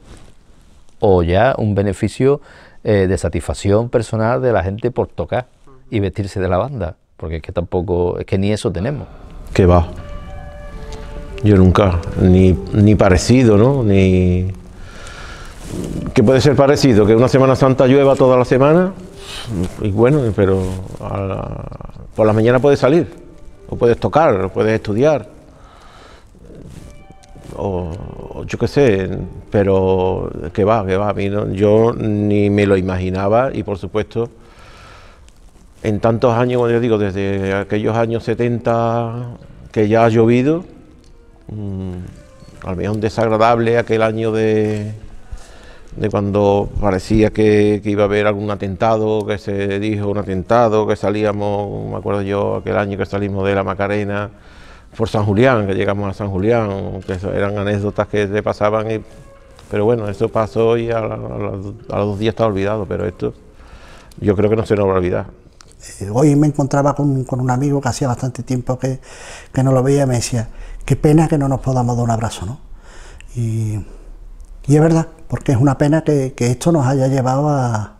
o ya un beneficio eh, de satisfacción personal de la gente por tocar y vestirse de la banda, porque es que tampoco, es que ni eso tenemos. qué va. Yo nunca, ni, ni parecido, ¿no? Ni. ¿qué puede ser parecido, que una Semana Santa llueva toda la semana, y bueno, pero por la, por las puedes salir, o puedes tocar, o puedes estudiar o, yo qué sé, pero que va, que va, a mí yo ni me lo imaginaba y por supuesto en tantos años, como yo digo, desde aquellos años 70 que ya ha llovido, mmm, al menos desagradable aquel año de, de cuando parecía que, iba a haber algún atentado, que se dijo un atentado, que salíamos, me acuerdo yo, aquel año que salimos de la Macarena, por San Julián, que llegamos a San Julián, que eran anécdotas que se pasaban, y, pero bueno, eso pasó y a, los dos días está olvidado, pero esto yo creo que no se nos va a olvidar. Eh, hoy me encontraba con, un amigo que hacía bastante tiempo que, no lo veía y me decía, qué pena que no nos podamos dar un abrazo, ¿no? Y, es verdad, porque es una pena que, esto nos haya llevado a,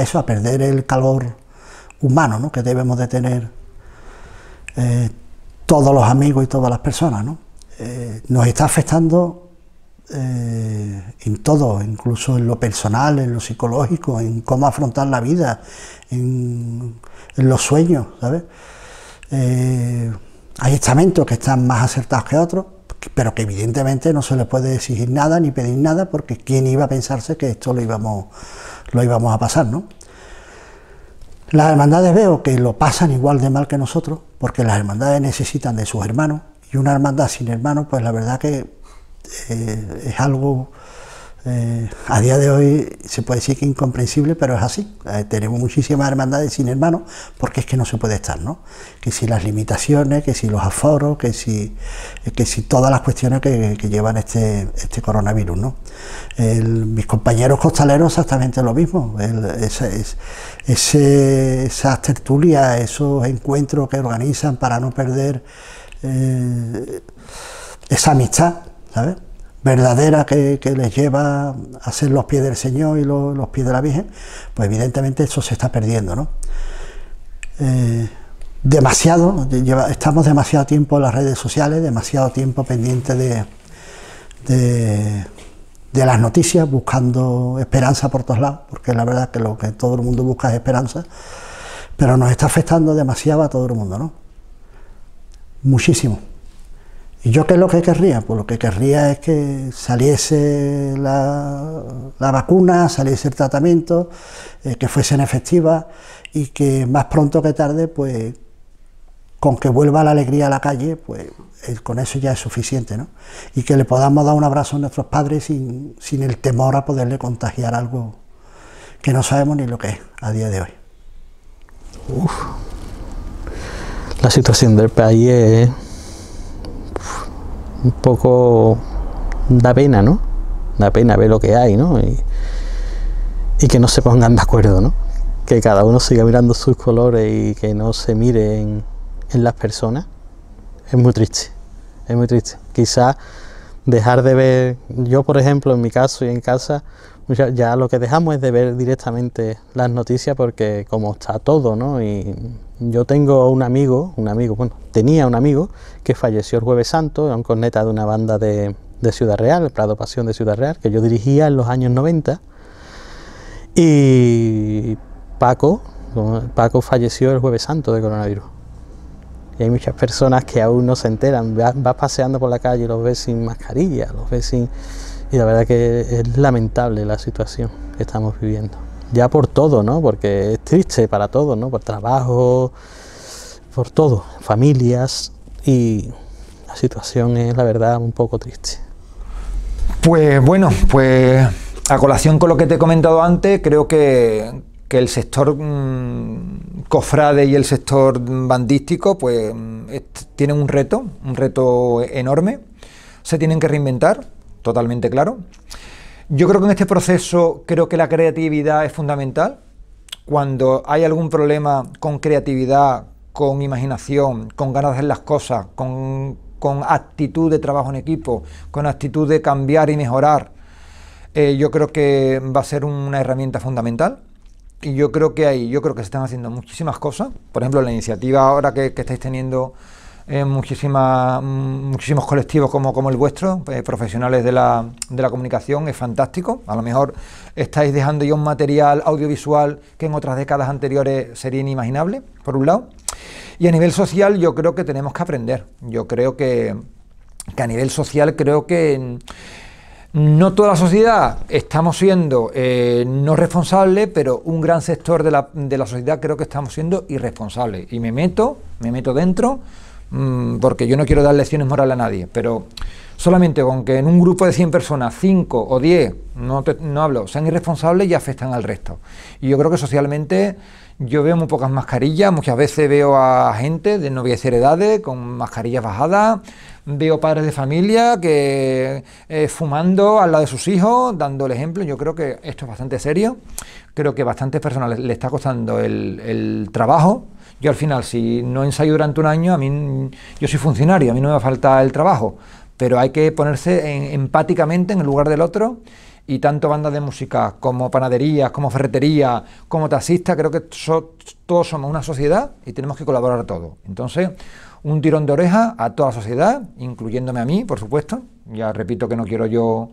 eso, a perder el calor humano, ¿no? Que debemos de tener. Eh, todos los amigos y todas las personas, ¿no? Eh, nos está afectando eh, en todo, incluso en lo personal, en lo psicológico, en cómo afrontar la vida, en, los sueños, ¿sabes? Eh, hay estamentos que están más acertados que otros, pero que evidentemente no se les puede exigir nada ni pedir nada, porque quién iba a pensarse que esto lo íbamos, lo íbamos a pasar, ¿no? Las hermandades veo que lo pasan igual de mal que nosotros, porque las hermandades necesitan de sus hermanos, y una hermandad sin hermanos, pues la verdad que eh, es algo eh, a día de hoy se puede decir que incomprensible, pero es así. Eh, tenemos muchísimas hermandades sin hermanos porque es que no se puede estar, ¿no? Que si las limitaciones, que si los aforos, que si, eh, si todas las cuestiones que, llevan este, este, coronavirus, ¿no? mis compañeros costaleros exactamente lo mismo. esas tertulias, esos encuentros que organizan para no perder esa amistad, ¿sabes? verdadera que, les lleva a ser los pies del Señor y los, pies de la Virgen, pues evidentemente eso se está perdiendo, ¿no? Eh, demasiado, estamos demasiado tiempo en las redes sociales, demasiado tiempo pendiente de, de, las noticias, buscando esperanza por todos lados, porque la verdad que lo que todo el mundo busca es esperanza, pero nos está afectando demasiado a todo el mundo, ¿no? Muchísimo. ¿Y yo qué es lo que querría? Pues lo que querría es que saliese la, vacuna, saliese el tratamiento, eh, que fuesen efectivas y que más pronto que tarde, pues con que vuelva la alegría a la calle, pues eh, con eso ya es suficiente, ¿no? Y que le podamos dar un abrazo a nuestros padres sin, sin el temor a poderle contagiar algo que no sabemos ni lo que es a día de hoy. Uf. La situación del país es un poco da pena, ¿no? Da pena ver lo que hay, ¿no? Y, que no se pongan de acuerdo, ¿no? Que cada uno siga mirando sus colores y que no se miren en las personas. Es muy triste, es muy triste. Quizás dejar de ver, yo por ejemplo, en mi caso y en casa, pues ya lo que dejamos es de ver directamente las noticias porque como está todo, ¿no? Y yo tengo un amigo, un amigo, bueno, tenía un amigo que falleció el jueves santo, era un corneta de una banda de, Ciudad Real, el Prado Pasión de Ciudad Real, que yo dirigía en los años 90. Y Paco, Paco falleció el jueves santo de coronavirus. Y hay muchas personas que aún no se enteran, vas, paseando por la calle y los ves sin mascarilla, los ves sin y la verdad que es lamentable la situación que estamos viviendo. Ya por todo, ¿no? Porque es triste para todos, ¿no? Por trabajo, por todo, familias y la situación es la verdad un poco triste. Pues bueno, pues a colación con lo que te he comentado antes, creo que, que el sector mm, cofrade y el sector bandístico pues tienen un reto, un reto enorme. Se tienen que reinventar, totalmente claro. Yo creo que en este proceso creo que la creatividad es fundamental. Cuando hay algún problema con creatividad, con imaginación, con ganas de hacer las cosas, con, actitud de trabajo en equipo, con actitud de cambiar y mejorar, eh, yo creo que va a ser una herramienta fundamental. Y yo creo que ahí, yo creo que se están haciendo muchísimas cosas. Por ejemplo, la iniciativa ahora que, que estáis teniendo eh, muchísimas, mm, muchísimos colectivos como, como el vuestro, eh, profesionales de la, de la comunicación, es fantástico. A lo mejor estáis dejando ya un material audiovisual que en otras décadas anteriores sería inimaginable, por un lado. Y a nivel social yo creo que tenemos que aprender. Yo creo que, a nivel social creo que no toda la sociedad estamos siendo eh, no responsables, pero un gran sector de la, de la sociedad creo que estamos siendo irresponsables. Y me meto, me meto dentro Mm, porque yo no quiero dar lecciones morales a nadie, pero solamente con que en un grupo de 100 personas, 5 o 10, no, hablo, sean irresponsables y afectan al resto. Y yo creo que socialmente yo veo muy pocas mascarillas, muchas veces veo a gente de no edades con mascarillas bajadas, veo padres de familia que eh, fumando al lado de sus hijos, dando el ejemplo, yo creo que esto es bastante serio, creo que a bastantes personas le, está costando el, el trabajo, yo al final, si no ensayo durante un año, a mí, yo soy funcionario, a mí no me va a el trabajo, pero hay que ponerse empáticamente en el lugar del otro y tanto bandas de música como panaderías, como ferretería, como taxista, creo que todos somos una sociedad y tenemos que colaborar todos. Entonces, un tirón de oreja a toda sociedad, incluyéndome a mí, por supuesto. Ya repito que no quiero yo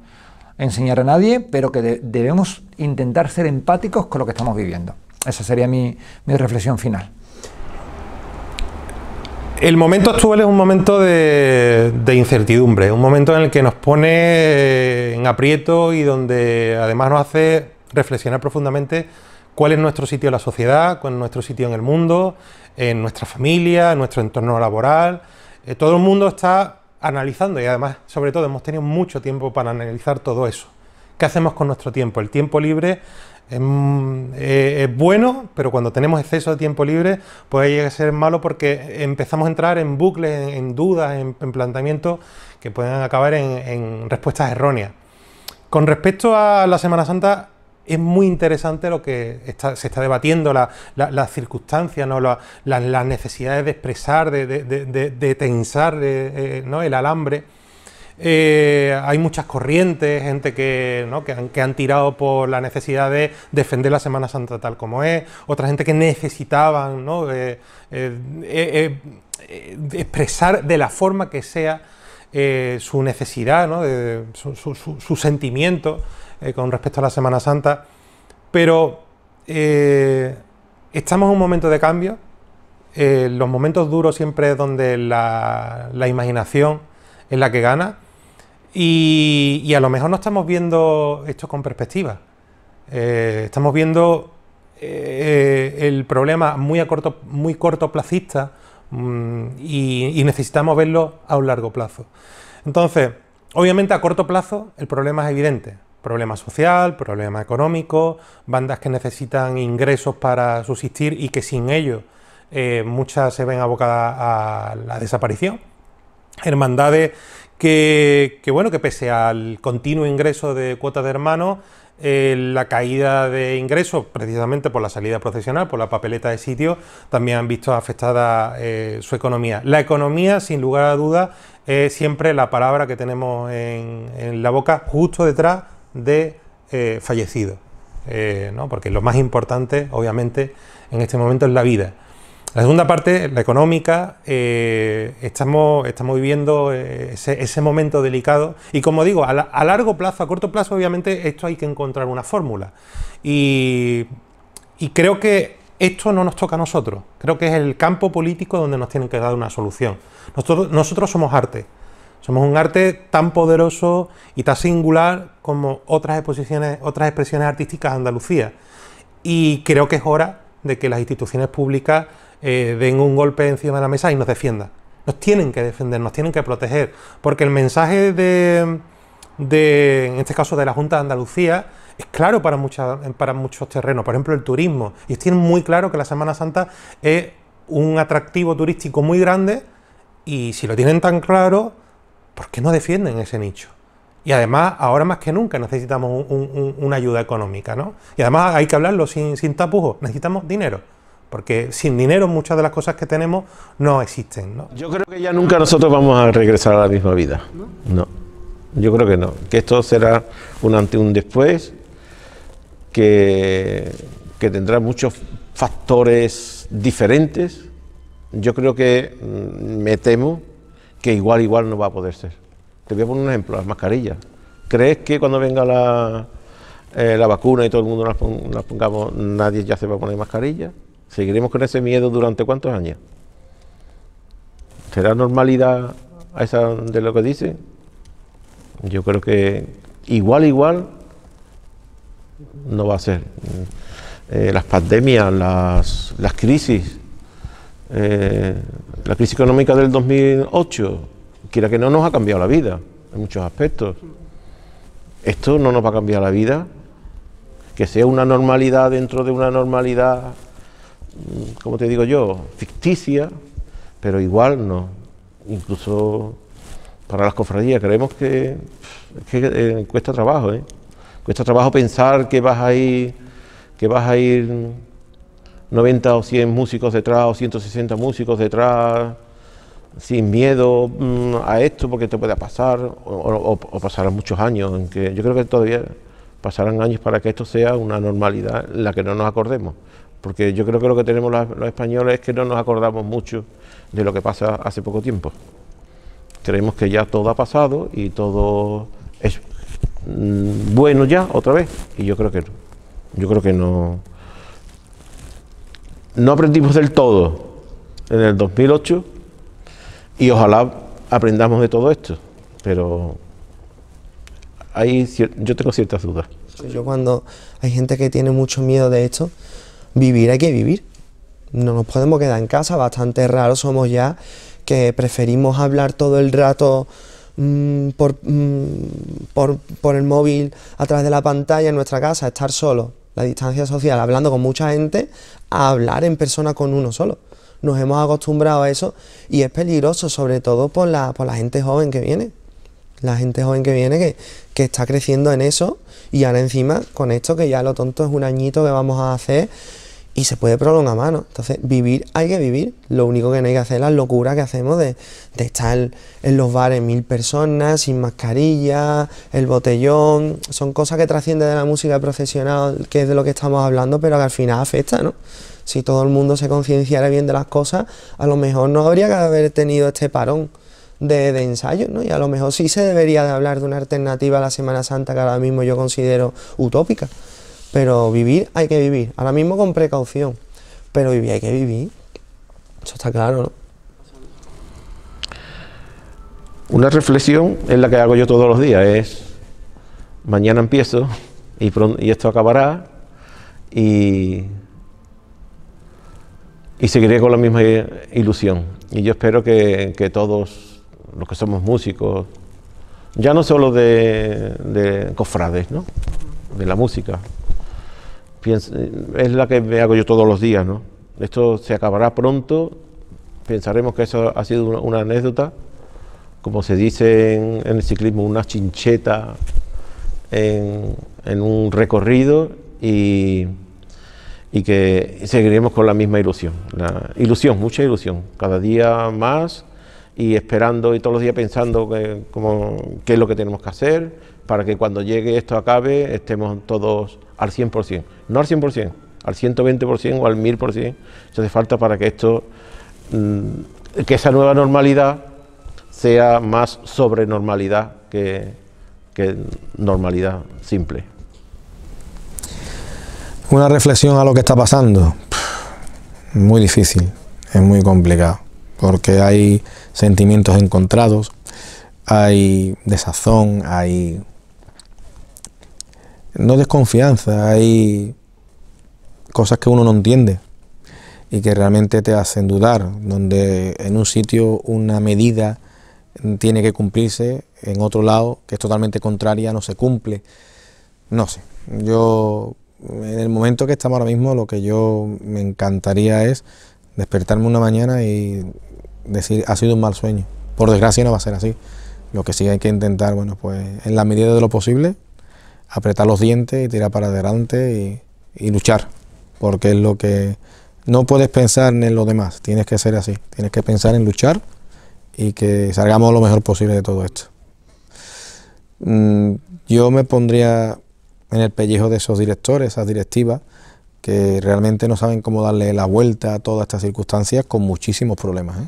enseñar a nadie, pero que debemos intentar ser empáticos con lo que estamos viviendo. Esa sería mi reflexión final. El momento actual es un momento de, incertidumbre, un momento en el que nos pone eh, en aprieto y donde además nos hace reflexionar profundamente cuál es nuestro sitio en la sociedad, cuál es nuestro sitio en el mundo, en nuestra familia, en nuestro entorno laboral. Eh, todo el mundo está analizando y además, sobre todo, hemos tenido mucho tiempo para analizar todo eso. ¿Qué hacemos con nuestro tiempo? El tiempo libre eh, es, bueno, pero cuando tenemos exceso de tiempo libre, puede llegar a ser malo porque empezamos a entrar en bucles, en, dudas, en, planteamientos que pueden acabar en, respuestas erróneas. Con respecto a la Semana Santa, es muy interesante lo que se está debatiendo, las circunstancias, las necesidades de expresar, de, tensar eh, el alambre. Eh, hay muchas corrientes, gente que, han, tirado por la necesidad de defender la Semana Santa tal como es, otra gente que necesitaban eh, eh, expresar de la forma que sea su necesidad, su, sentimiento con respecto a la Semana Santa, pero estamos en un momento de cambio, los momentos duros siempre es donde la, imaginación es la que gana. Y, a lo mejor no estamos viendo esto con perspectiva. Eh, estamos viendo eh, el problema muy a corto, muy cortoplacista mm, y, necesitamos verlo a un largo plazo. Entonces, obviamente a corto plazo el problema es evidente problema social, problema económico, bandas que necesitan ingresos para subsistir y que sin ello eh, muchas se ven abocadas a la desaparición, hermandades que, bueno, que pese al continuo ingreso de cuotas de hermanos, eh, la caída de ingresos, precisamente por la salida profesional, por la papeleta de sitio, también han visto afectada eh, su economía. La economía, sin lugar a dudas, es siempre la palabra que tenemos en, la boca justo detrás de eh, fallecido, ¿no? porque lo más importante, obviamente, en este momento es la vida. La segunda parte, la económica, eh, estamos, estamos viviendo eh, ese, momento delicado y como digo, a, largo plazo, a corto plazo, obviamente esto hay que encontrar una fórmula. Y, creo que esto no nos toca a nosotros, creo que es el campo político donde nos tienen que dar una solución. Nosotros, nosotros somos arte, somos un arte tan poderoso y tan singular como otras, exposiciones, otras expresiones artísticas de Andalucía. Y creo que es hora de que las instituciones públicas eh, den un golpe encima de la mesa y nos defienda. Nos tienen que defender, nos tienen que proteger, porque el mensaje de, de en este caso, de la Junta de Andalucía es claro para, para muchos terrenos, por ejemplo el turismo. Y tienen muy claro que la Semana Santa es un atractivo turístico muy grande y si lo tienen tan claro, ¿por qué no defienden ese nicho? Y además, ahora más que nunca necesitamos una ayuda económica, ¿no? Y además hay que hablarlo sin, sin tapujos, necesitamos dinero porque sin dinero muchas de las cosas que tenemos no existen. ¿no? Yo creo que ya nunca nosotros vamos a regresar a la misma vida. No. Yo creo que no. Que esto será un antes y un después, que, tendrá muchos factores diferentes. Yo creo que mm, me temo que igual, igual no va a poder ser. Te voy a poner un ejemplo, las mascarillas. ¿Crees que cuando venga la, eh, la vacuna y todo el mundo las, pongamos, nadie ya se va a poner mascarilla? ¿Seguiremos con ese miedo durante cuántos años? ¿Será normalidad a esa de lo que dice? Yo creo que igual, igual, no va a ser. Eh, las pandemias, las, las crisis, eh, la crisis económica del 2008, quiera que no nos ha cambiado la vida en muchos aspectos. Esto no nos va a cambiar la vida. Que sea una normalidad dentro de una normalidad como te digo yo, ficticia, pero igual no. Incluso para las cofradías creemos que, eh, cuesta trabajo, ¿eh? Cuesta trabajo pensar que vas a ir, que vas a ir 90 o 100 músicos detrás o 160 músicos detrás sin miedo mm, a esto porque te pueda pasar o, pasarán muchos años en que yo creo que todavía pasarán años para que esto sea una normalidad en la que no nos acordemos porque yo creo que lo que tenemos los, españoles es que no nos acordamos mucho de lo que pasa hace poco tiempo. Creemos que ya todo ha pasado y todo es mm, bueno ya otra vez, y yo creo que no. Yo creo que no. No aprendimos del todo en el 2008 y ojalá aprendamos de todo esto, pero ahí yo tengo ciertas dudas. Yo cuando hay gente que tiene mucho miedo de esto, vivir hay que vivir. No nos podemos quedar en casa, bastante raros somos ya que preferimos hablar todo el rato mm, mm, por, por, el móvil a través de la pantalla en nuestra casa, estar solo, la distancia social, hablando con mucha gente, a hablar en persona con uno solo. Nos hemos acostumbrado a eso y es peligroso, sobre todo por la, por la gente joven que viene la gente joven que viene que, está creciendo en eso y ahora encima con esto que ya lo tonto es un añito que vamos a hacer y se puede prolongar más, Entonces, vivir hay que vivir. Lo único que no hay que hacer es la locura que hacemos de, de estar en los bares mil personas, sin mascarilla, el botellón. Son cosas que trascienden de la música profesional, que es de lo que estamos hablando, pero que al final afecta, ¿no? Si todo el mundo se concienciara bien de las cosas, a lo mejor no habría que haber tenido este parón de, ensayo, ¿no? Y a lo mejor sí se debería de hablar de una alternativa a la Semana Santa que ahora mismo yo considero utópica. Pero vivir hay que vivir. Ahora mismo con precaución. Pero vivir hay que vivir. Eso está claro, ¿no? Una reflexión es la que hago yo todos los días. Es mañana empiezo y, pronto, y esto acabará y, y seguiré con la misma ilusión. Y yo espero que todos los que somos músicos, ya no solo de, cofrades, ¿no? de la música. es la que me hago yo todos los días. ¿no? Esto se acabará pronto, pensaremos que eso ha sido una, anécdota, como se dice en, el ciclismo, una chincheta en, un recorrido y, que seguiremos con la misma ilusión. La ilusión, mucha ilusión, cada día más y esperando y todos los días pensando que, como, qué es lo que tenemos que hacer para que cuando llegue esto acabe estemos todos al 100%, no al 100%, al 120% o al 1000%, eso hace falta para que esto, mm, que esa nueva normalidad sea más sobre normalidad que, que normalidad simple. Una reflexión a lo que está pasando, muy difícil, es muy complicado porque hay sentimientos encontrados, hay desazón, hay no desconfianza, hay cosas que uno no entiende y que realmente te hacen dudar, donde en un sitio una medida tiene que cumplirse, en otro lado, que es totalmente contraria, no se cumple. No sé, yo en el momento que estamos ahora mismo, lo que yo me encantaría es despertarme una mañana y decir ha sido un mal sueño. Por desgracia no va a ser así. Lo que sí hay que intentar, bueno, pues en la medida de lo posible, apretar los dientes y tirar para adelante y, luchar, porque es lo que no puedes pensar en lo demás, tienes que ser así, tienes que pensar en luchar y que salgamos lo mejor posible de todo esto. Mm, yo me pondría en el pellejo de esos directores, esas directivas, que realmente no saben cómo darle la vuelta a todas estas circunstancias con muchísimos problemas. ¿eh?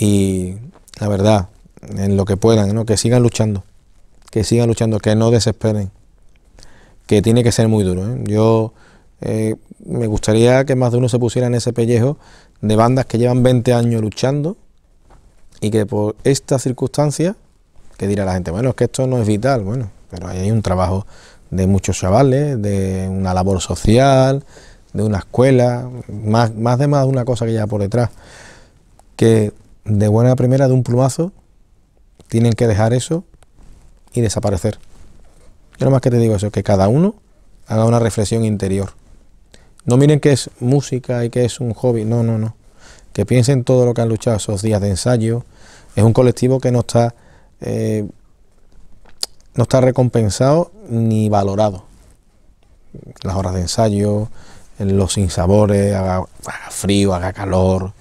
y la verdad, en lo que puedan, ¿no? que sigan luchando, que sigan luchando, que no desesperen, que tiene que ser muy duro. ¿eh? Yo eh, me gustaría que más de uno se pusiera en ese pellejo de bandas que llevan 20 años luchando y que por esta circunstancia... que dirá la gente, bueno, es que esto no es vital, bueno, pero hay un trabajo de muchos chavales, de una labor social, de una escuela, más, más de más de una cosa que ya por detrás, que de buena primera, de un plumazo, tienen que dejar eso y desaparecer. Yo lo más que te digo eso, que cada uno haga una reflexión interior. No miren que es música y que es un hobby, no, no, no. Que piensen todo lo que han luchado esos días de ensayo. Es un colectivo que no está, eh, no está recompensado ni valorado. Las horas de ensayo, los sinsabores, haga, haga frío, haga calor,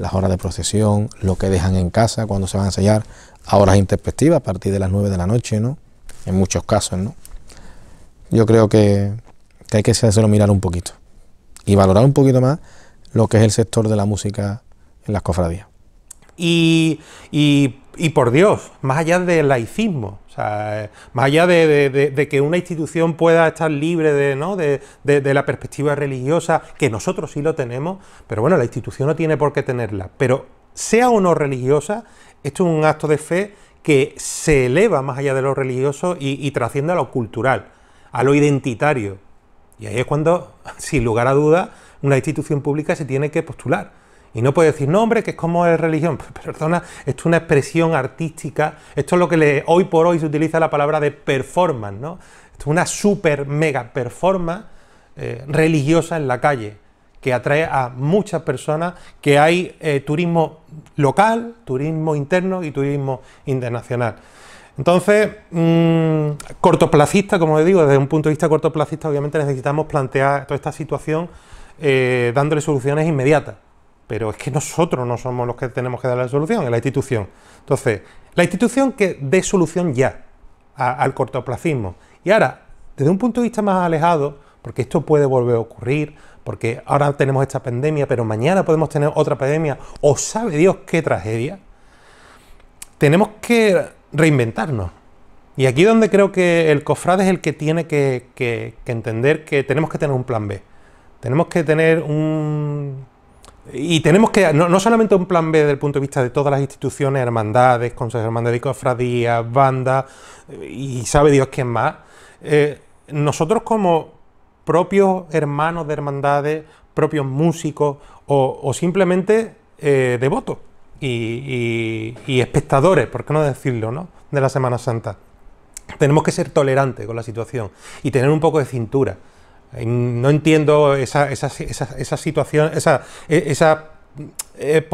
las horas de procesión, lo que dejan en casa cuando se van a sellar, a horas intempestivas, a partir de las 9 de la noche, ¿no? En muchos casos, ¿no? Yo creo que, hay que hacerlo mirar un poquito y valorar un poquito más lo que es el sector de la música en las cofradías. y y por Dios, más allá del laicismo, más allá de, que una institución pueda estar libre de, la perspectiva religiosa, que nosotros sí lo tenemos, pero bueno, la institución no tiene por qué tenerla. Pero sea o no religiosa, esto es un acto de fe que se eleva más allá de lo religioso y, y trasciende a lo cultural, a lo identitario. Y ahí es cuando, sin lugar a dudas, una institución pública se tiene que postular y no puede decir, nombre, que es como es religión. Pues, perdona, esto es una expresión artística. Esto es lo que hoy por hoy se utiliza la palabra de performance, ¿no? Esto es una super mega performance eh, religiosa en la calle que atrae a muchas personas, que hay eh, turismo local, turismo interno y turismo internacional. Entonces, mm, cortoplacista, como digo, desde un punto de vista cortoplacista, obviamente necesitamos plantear toda esta situación eh, dándole soluciones inmediatas pero es que nosotros no somos los que tenemos que dar la solución, es la institución. Entonces, la institución que dé solución ya al cortoplacismo. Y ahora, desde un punto de vista más alejado, porque esto puede volver a ocurrir, porque ahora tenemos esta pandemia, pero mañana podemos tener otra pandemia, o sabe Dios qué tragedia, tenemos que reinventarnos. Y aquí es donde creo que el cofrad es el que tiene que entender que tenemos que tener un plan B. Tenemos que tener un, y tenemos que, no, solamente un plan B desde el punto de vista de todas las instituciones, hermandades, consejos hermandades y cofradías, bandas, y sabe Dios quién más. Eh, nosotros como propios hermanos de hermandades, propios músicos o, simplemente eh, devotos y, y, espectadores, por qué no decirlo, ¿no? De la Semana Santa. Tenemos que ser tolerantes con la situación y tener un poco de cintura. No entiendo esa, situación, esa, e, esa eh,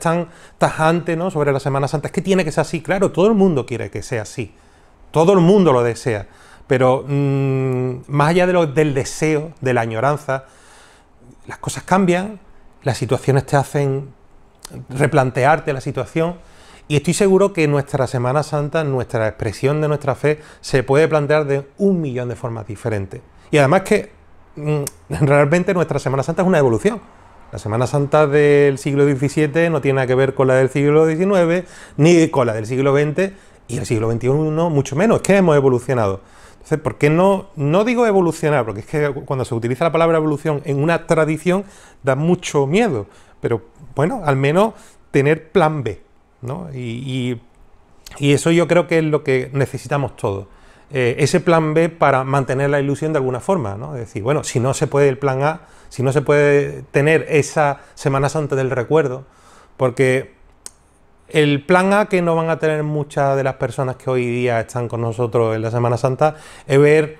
tan tajante ¿no? sobre la Semana Santa. Es que tiene que ser así, claro, todo el mundo quiere que sea así, todo el mundo lo desea, pero mm, más allá de del deseo, de la añoranza, las cosas cambian, las situaciones te hacen replantearte la situación. Y estoy seguro que nuestra Semana Santa, nuestra expresión de nuestra fe, se puede plantear de un millón de formas diferentes. Y además que Mm, realmente nuestra Semana Santa es una evolución. La Semana Santa del siglo XVII no tiene nada que ver con la del siglo XIX, ni con la del siglo XX, y el siglo XXI mucho menos, es que hemos evolucionado. Entonces, ¿por qué no, no digo evolucionar? Porque es que cuando se utiliza la palabra evolución en una tradición da mucho miedo, pero bueno, al menos tener plan B, Y, y eso yo creo que es lo que necesitamos todos. Eh, ese plan B para mantener la ilusión de alguna forma, ¿no? Es decir, bueno, si no se puede el plan A, si no se puede tener esa Semana Santa del recuerdo, porque el plan A que no van a tener muchas de las personas que hoy día están con nosotros en la Semana Santa es ver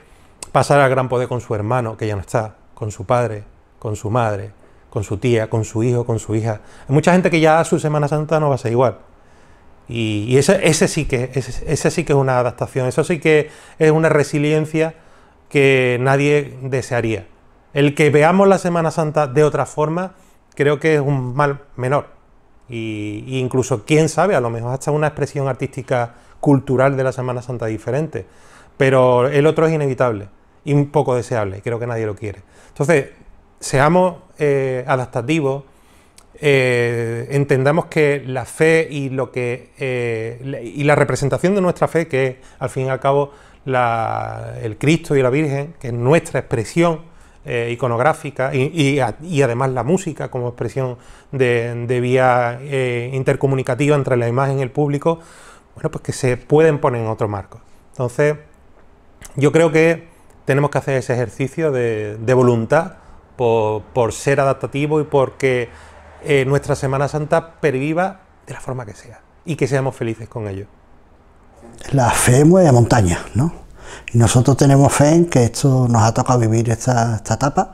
pasar al gran poder con su hermano, que ya no está, con su padre, con su madre, con su tía, con su hijo, con su hija. Hay mucha gente que ya su Semana Santa no va a ser igual. Y, ese, sí que, ese, sí que es una adaptación, eso sí que es una resiliencia que nadie desearía. El que veamos la Semana Santa de otra forma, creo que es un mal menor. Y, incluso, quién sabe, a lo mejor hasta una expresión artística cultural de la Semana Santa diferente. Pero el otro es inevitable y un poco deseable, creo que nadie lo quiere. Entonces, seamos eh, adaptativos, eh, entendamos que la fe y, lo que, eh, y la representación de nuestra fe, que es al fin y al cabo el Cristo y la Virgen, que es nuestra expresión eh, iconográfica y, además la música como expresión de, vía intercomunicativa entre la imagen y el público, bueno, pues que se pueden poner en otro marco. Entonces, yo creo que tenemos que hacer ese ejercicio de, voluntad por ser adaptativo y porque eh, nuestra Semana Santa perviva de la forma que sea y que seamos felices con ello. La fe mueve a montaña, ¿no? nosotros tenemos fe en que esto nos ha tocado vivir esta, etapa,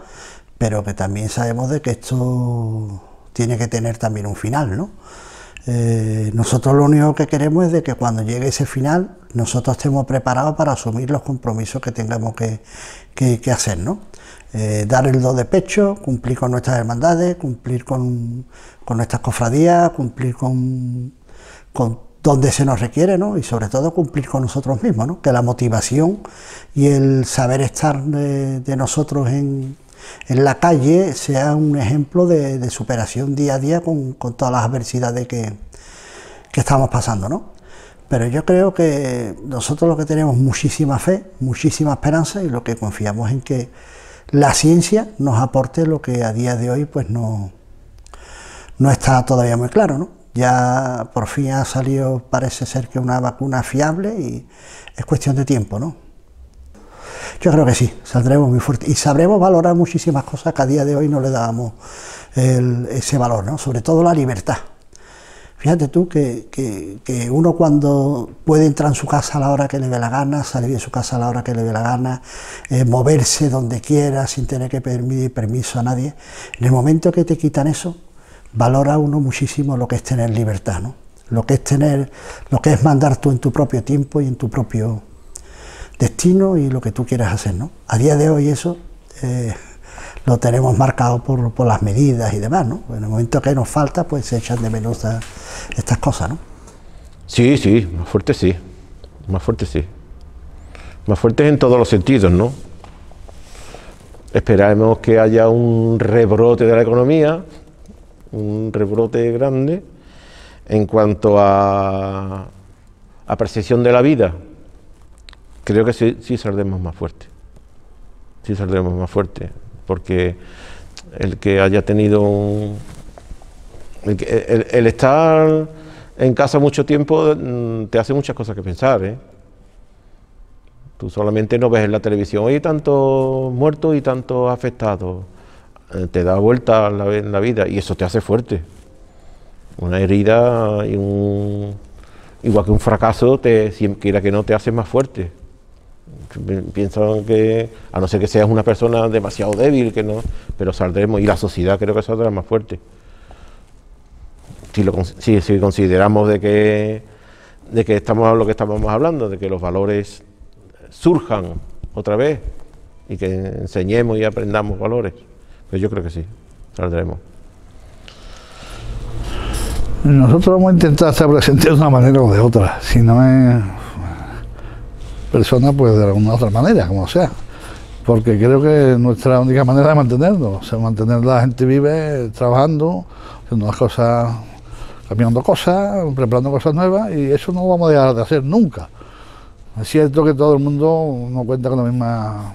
pero que también sabemos de que esto tiene que tener también un final, ¿no? Eh, nosotros lo único que queremos es de que cuando llegue ese final nosotros estemos preparados para asumir los compromisos que tengamos que, que, que hacer, ¿no? Eh, dar el do de pecho, cumplir con nuestras hermandades, cumplir con, con nuestras cofradías, cumplir con, donde se nos requiere, ¿no? Y sobre todo cumplir con nosotros mismos, ¿no? Que la motivación y el saber estar de, nosotros en, la calle sea un ejemplo de, superación día a día con, todas las adversidades que, que, estamos pasando, Pero yo creo que nosotros lo que tenemos muchísima fe, muchísima esperanza y lo que confiamos en que la ciencia nos aporte lo que a día de hoy pues no, no está todavía muy claro. ¿no? Ya por fin ha salido, parece ser que una vacuna fiable y es cuestión de tiempo. ¿no? Yo creo que sí, saldremos muy fuertes y sabremos valorar muchísimas cosas que a día de hoy no le dábamos ese valor, ¿no? sobre todo la libertad. Fíjate tú que, uno cuando puede entrar en su casa a la hora que le dé la gana, salir de su casa a la hora que le dé la gana, eh, moverse donde quiera sin tener que pedir permiso a nadie, en el momento que te quitan eso, valora uno muchísimo lo que es tener libertad, ¿no? lo que es tener, lo que es mandar tú en tu propio tiempo y en tu propio destino y lo que tú quieras hacer. A día de hoy eso... Eh, lo tenemos marcado por, las medidas y demás, ¿no? Pues en el momento que nos falta, pues se echan de menos estas cosas, ¿no? Sí, sí, más fuerte sí, más fuerte sí. Más fuertes en todos los sentidos, ¿no? Esperamos que haya un rebrote de la economía, un rebrote grande en cuanto a percepción de la vida. Creo que sí, sí saldremos más fuerte. Sí saldremos más fuerte porque el que haya tenido un... El, estar en casa mucho tiempo mm, te hace muchas cosas que pensar, ¿eh? Tú solamente no ves en la televisión, hay tantos muertos y tantos afectados. Eh, te da vuelta en la, vida y eso te hace fuerte. Una herida y igual que un fracaso, te, quiera que no, te hace más fuerte. Pienso que, a no ser que seas una persona demasiado débil, que no, pero saldremos, y la sociedad creo que saldrá más fuerte. Si, lo, si, consideramos de que, de que estamos lo que estamos hablando, de que los valores surjan otra vez y que enseñemos y aprendamos valores, pues yo creo que sí, saldremos. Nosotros vamos a intentar estar presentes de una manera o de otra, si no es persona pues de alguna otra manera, como sea. Porque creo que nuestra única manera de mantenernos, o mantener la gente vive trabajando, haciendo las cosas, cambiando cosas, preparando cosas nuevas, y eso no lo vamos a dejar de hacer nunca. Es cierto que todo el mundo no cuenta con la misma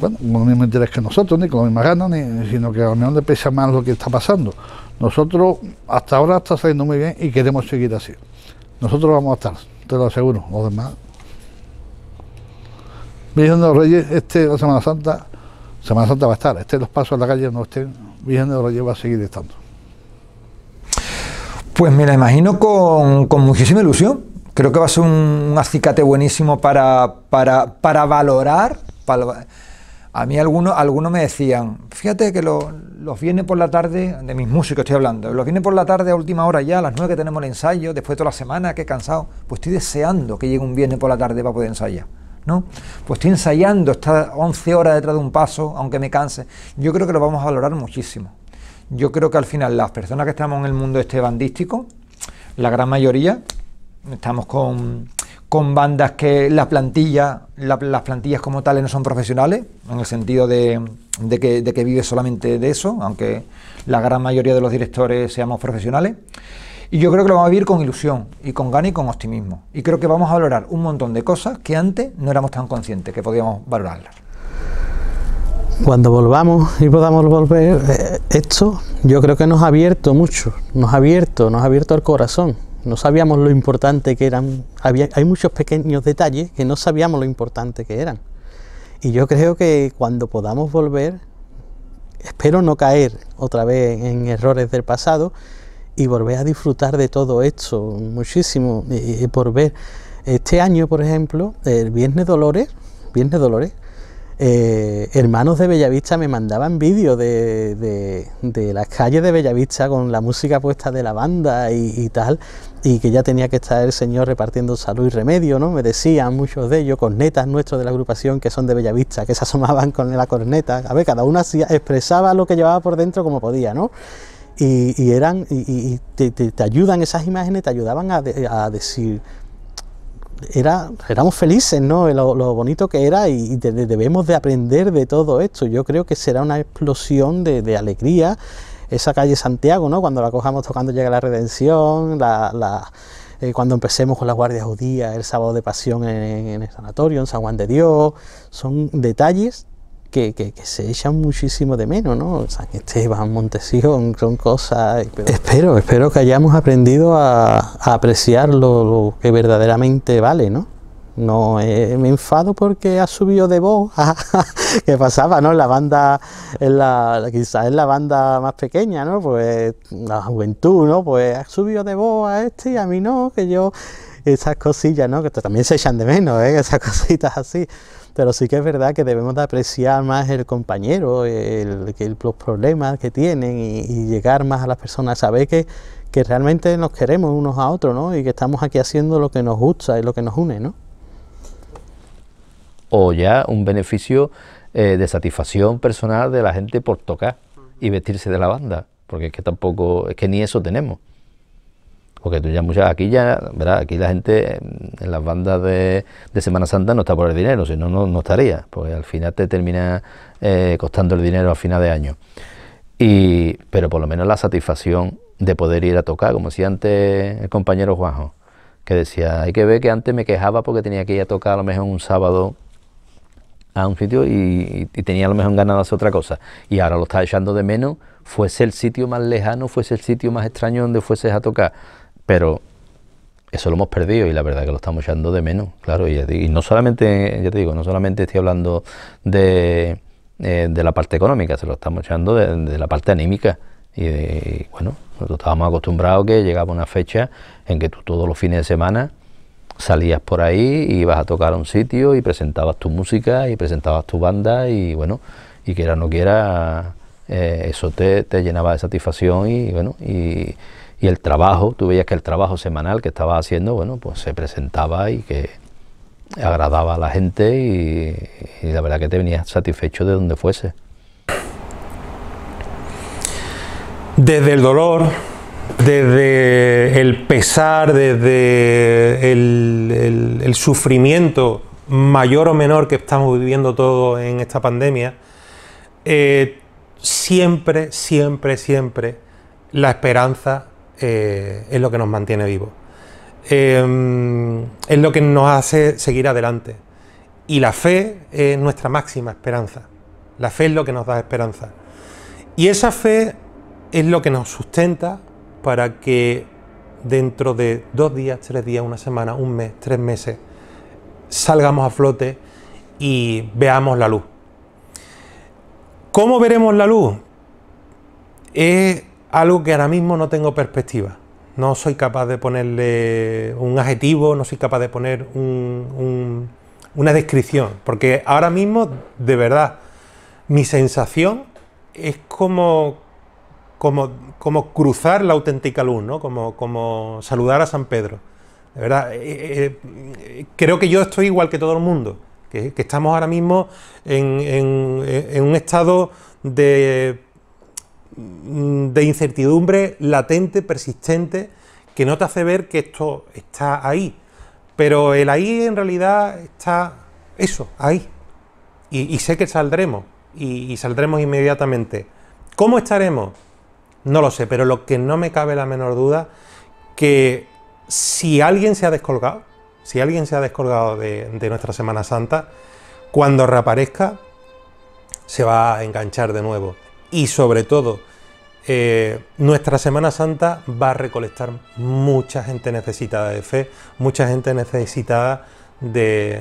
bueno, con el mismo interés que nosotros, ni con las mismas ganas, sino que a lo mejor le pesa más lo que está pasando. Nosotros hasta ahora está saliendo muy bien y queremos seguir así. Nosotros vamos a estar te lo aseguro, los demás. Virgen de los Reyes, este la Semana Santa, Semana Santa va a estar, Este los pasos a la calle, no estén, Virgen de los Reyes va a seguir estando. Pues me la imagino con, muchísima ilusión. Creo que va a ser un, acicate buenísimo para, para, para valorar. A mí algunos, me decían, fíjate que los viernes por la tarde, de mis músicos estoy hablando, los viene por la tarde a última hora ya, a las nueve que tenemos el ensayo, después de toda la semana, que he cansado, pues estoy deseando que llegue un viernes por la tarde para poder ensayar. ¿No? Pues estoy ensayando, está 11 horas detrás de un paso, aunque me canse. Yo creo que lo vamos a valorar muchísimo. Yo creo que al final las personas que estamos en el mundo este bandístico, la gran mayoría, estamos con, con bandas que la plantilla, las plantillas como tales no son profesionales, en el sentido de, que, vive solamente de eso, aunque la gran mayoría de los directores seamos profesionales. Y yo creo que lo vamos a vivir con ilusión y con gana y con optimismo. Y creo que vamos a valorar un montón de cosas que antes no éramos tan conscientes que podíamos valorarlas. Cuando volvamos y podamos volver, eh, esto yo creo que nos ha abierto mucho, nos ha abierto, nos ha abierto el corazón no sabíamos lo importante que eran. Había, hay muchos pequeños detalles que no sabíamos lo importante que eran. Y yo creo que cuando podamos volver, espero no caer otra vez en errores del pasado y volver a disfrutar de todo esto muchísimo. Y, eh, eh, por ver este año, por ejemplo, el Viernes Dolores, Viernes Dolores, eh, hermanos de Bellavista me mandaban vídeos de, de, las calles de Bellavista con la música puesta de la banda y, tal, y que ya tenía que estar el Señor repartiendo salud y remedio, ¿no? Me decían muchos de ellos, cornetas nuestros de la agrupación que son de Bellavista, que se asomaban con la corneta, a ver, cada una expresaba lo que llevaba por dentro como podía, ¿no? Y, eran, y, te, ayudan esas imágenes, te ayudaban a decir, era, éramos felices, ¿no? Lo, bonito que era y, debemos de aprender de todo esto. Yo creo que será una explosión de, alegría esa calle Santiago, ¿no? Cuando la cojamos tocando llega la redención, la, eh, cuando empecemos con la Guardia Judía, el sábado de pasión en, en el sanatorio, en San Juan de Dios, son detalles que, se echan muchísimo de menos, ¿no? San Esteban, Montesión, son cosas... Espero, espero que hayamos aprendido a, apreciar lo, que verdaderamente vale, ¿no? No, eh, me enfado porque ha subido de voz, ¿qué pasaba, ¿no? La banda, en la, quizás es la banda más pequeña, ¿no? Pues la juventud, ¿no? Pues ha subido de voz a este y a mí no, que yo... Esas cosillas, ¿no? Que también se echan de menos, ¿eh? Esas cositas así pero sí que es verdad que debemos de apreciar más el compañero, los problemas que tienen y, llegar más a las personas, saber que, realmente nos queremos unos a otros ¿no? y que estamos aquí haciendo lo que nos gusta y lo que nos une. ¿no? O ya un beneficio eh, de satisfacción personal de la gente por tocar y vestirse de la banda, porque es que tampoco, es que ni eso tenemos porque tú ya muchas, aquí ya, ¿verdad? Aquí la gente en las bandas de, Semana Santa no está por el dinero, si no, no estaría, porque al final te termina eh, costando el dinero a final de año. Y, pero por lo menos la satisfacción de poder ir a tocar, como decía antes el compañero Juanjo, que decía, hay que ver que antes me quejaba porque tenía que ir a tocar a lo mejor un sábado a un sitio y, tenía a lo mejor ganas hacer otra cosa. Y ahora lo está echando de menos, fuese el sitio más lejano, fuese el sitio más extraño donde fueses a tocar. Pero eso lo hemos perdido y la verdad que lo estamos echando de menos, claro. Y, no solamente, ya te digo, no solamente estoy hablando de, eh, de la parte económica, se lo estamos echando de, la parte anímica. Y, bueno, nosotros estábamos acostumbrados que llegaba una fecha en que tú todos los fines de semana salías por ahí y ibas a tocar a un sitio y presentabas tu música y presentabas tu banda y bueno, y quiera o no quiera, eh, eso te, te llenaba de satisfacción y bueno, y y el trabajo, tú veías que el trabajo semanal que estaba haciendo, bueno, pues se presentaba y que agradaba a la gente y, la verdad que te venías satisfecho de donde fuese. Desde el dolor, desde el pesar, desde el, sufrimiento mayor o menor que estamos viviendo todos en esta pandemia, eh, siempre, siempre, siempre la esperanza eh, es lo que nos mantiene vivos. Em, es lo que nos hace seguir adelante. Y la fe es nuestra máxima esperanza. La fe es lo que nos da esperanza. Y esa fe es lo que nos sustenta para que dentro de dos días, tres días, una semana, un mes, tres meses, salgamos a flote y veamos la luz. ¿Cómo veremos la luz? Es algo que ahora mismo no tengo perspectiva. No soy capaz de ponerle un adjetivo, no soy capaz de poner una descripción, porque ahora mismo, de verdad, mi sensación es como, como, como cruzar la auténtica luz, ¿no? como, como saludar a San Pedro. De verdad, eh, eh, eh, creo que yo estoy igual que todo el mundo, que, estamos ahora mismo en un estado de Mm, de incertidumbre latente, persistente, que no te hace ver que esto está ahí. Pero el ahí en realidad está eso, ahí. Y, sé que saldremos, y, saldremos inmediatamente. ¿Cómo estaremos? No lo sé, pero lo que no me cabe la menor duda, que si alguien se ha descolgado, si alguien se ha descolgado de, nuestra Semana Santa, cuando reaparezca se va a enganchar de nuevo y sobre todo eh, nuestra Semana Santa va a recolectar mucha gente necesitada de fe, mucha gente necesitada de,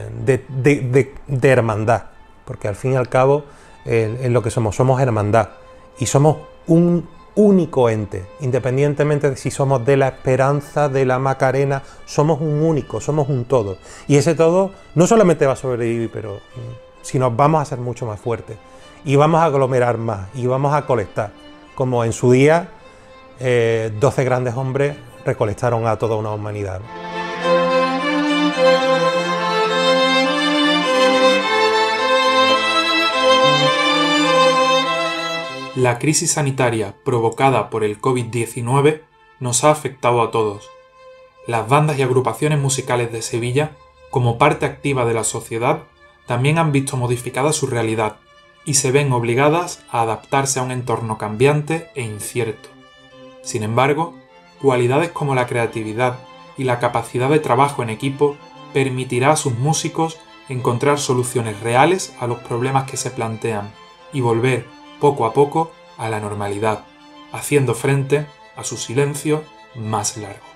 hermandad, porque al fin y al cabo en lo que somos, somos hermandad y somos un único ente, independientemente de si somos de la esperanza, de la Macarena, somos un único, somos un todo. Y ese todo no solamente va a sobrevivir, pero eh, sino vamos a ser mucho más fuertes y vamos a aglomerar más y vamos a colectar, como en su día 12 eh, grandes hombres recolectaron a toda una humanidad. La crisis sanitaria provocada por el COVID-19 nos ha afectado a todos. Las bandas y agrupaciones musicales de Sevilla, como parte activa de la sociedad, también han visto modificada su realidad, y se ven obligadas a adaptarse a un entorno cambiante e incierto. Sin embargo, cualidades como la creatividad y la capacidad de trabajo en equipo permitirá a sus músicos encontrar soluciones reales a los problemas que se plantean y volver poco a poco a la normalidad, haciendo frente a su silencio más largo.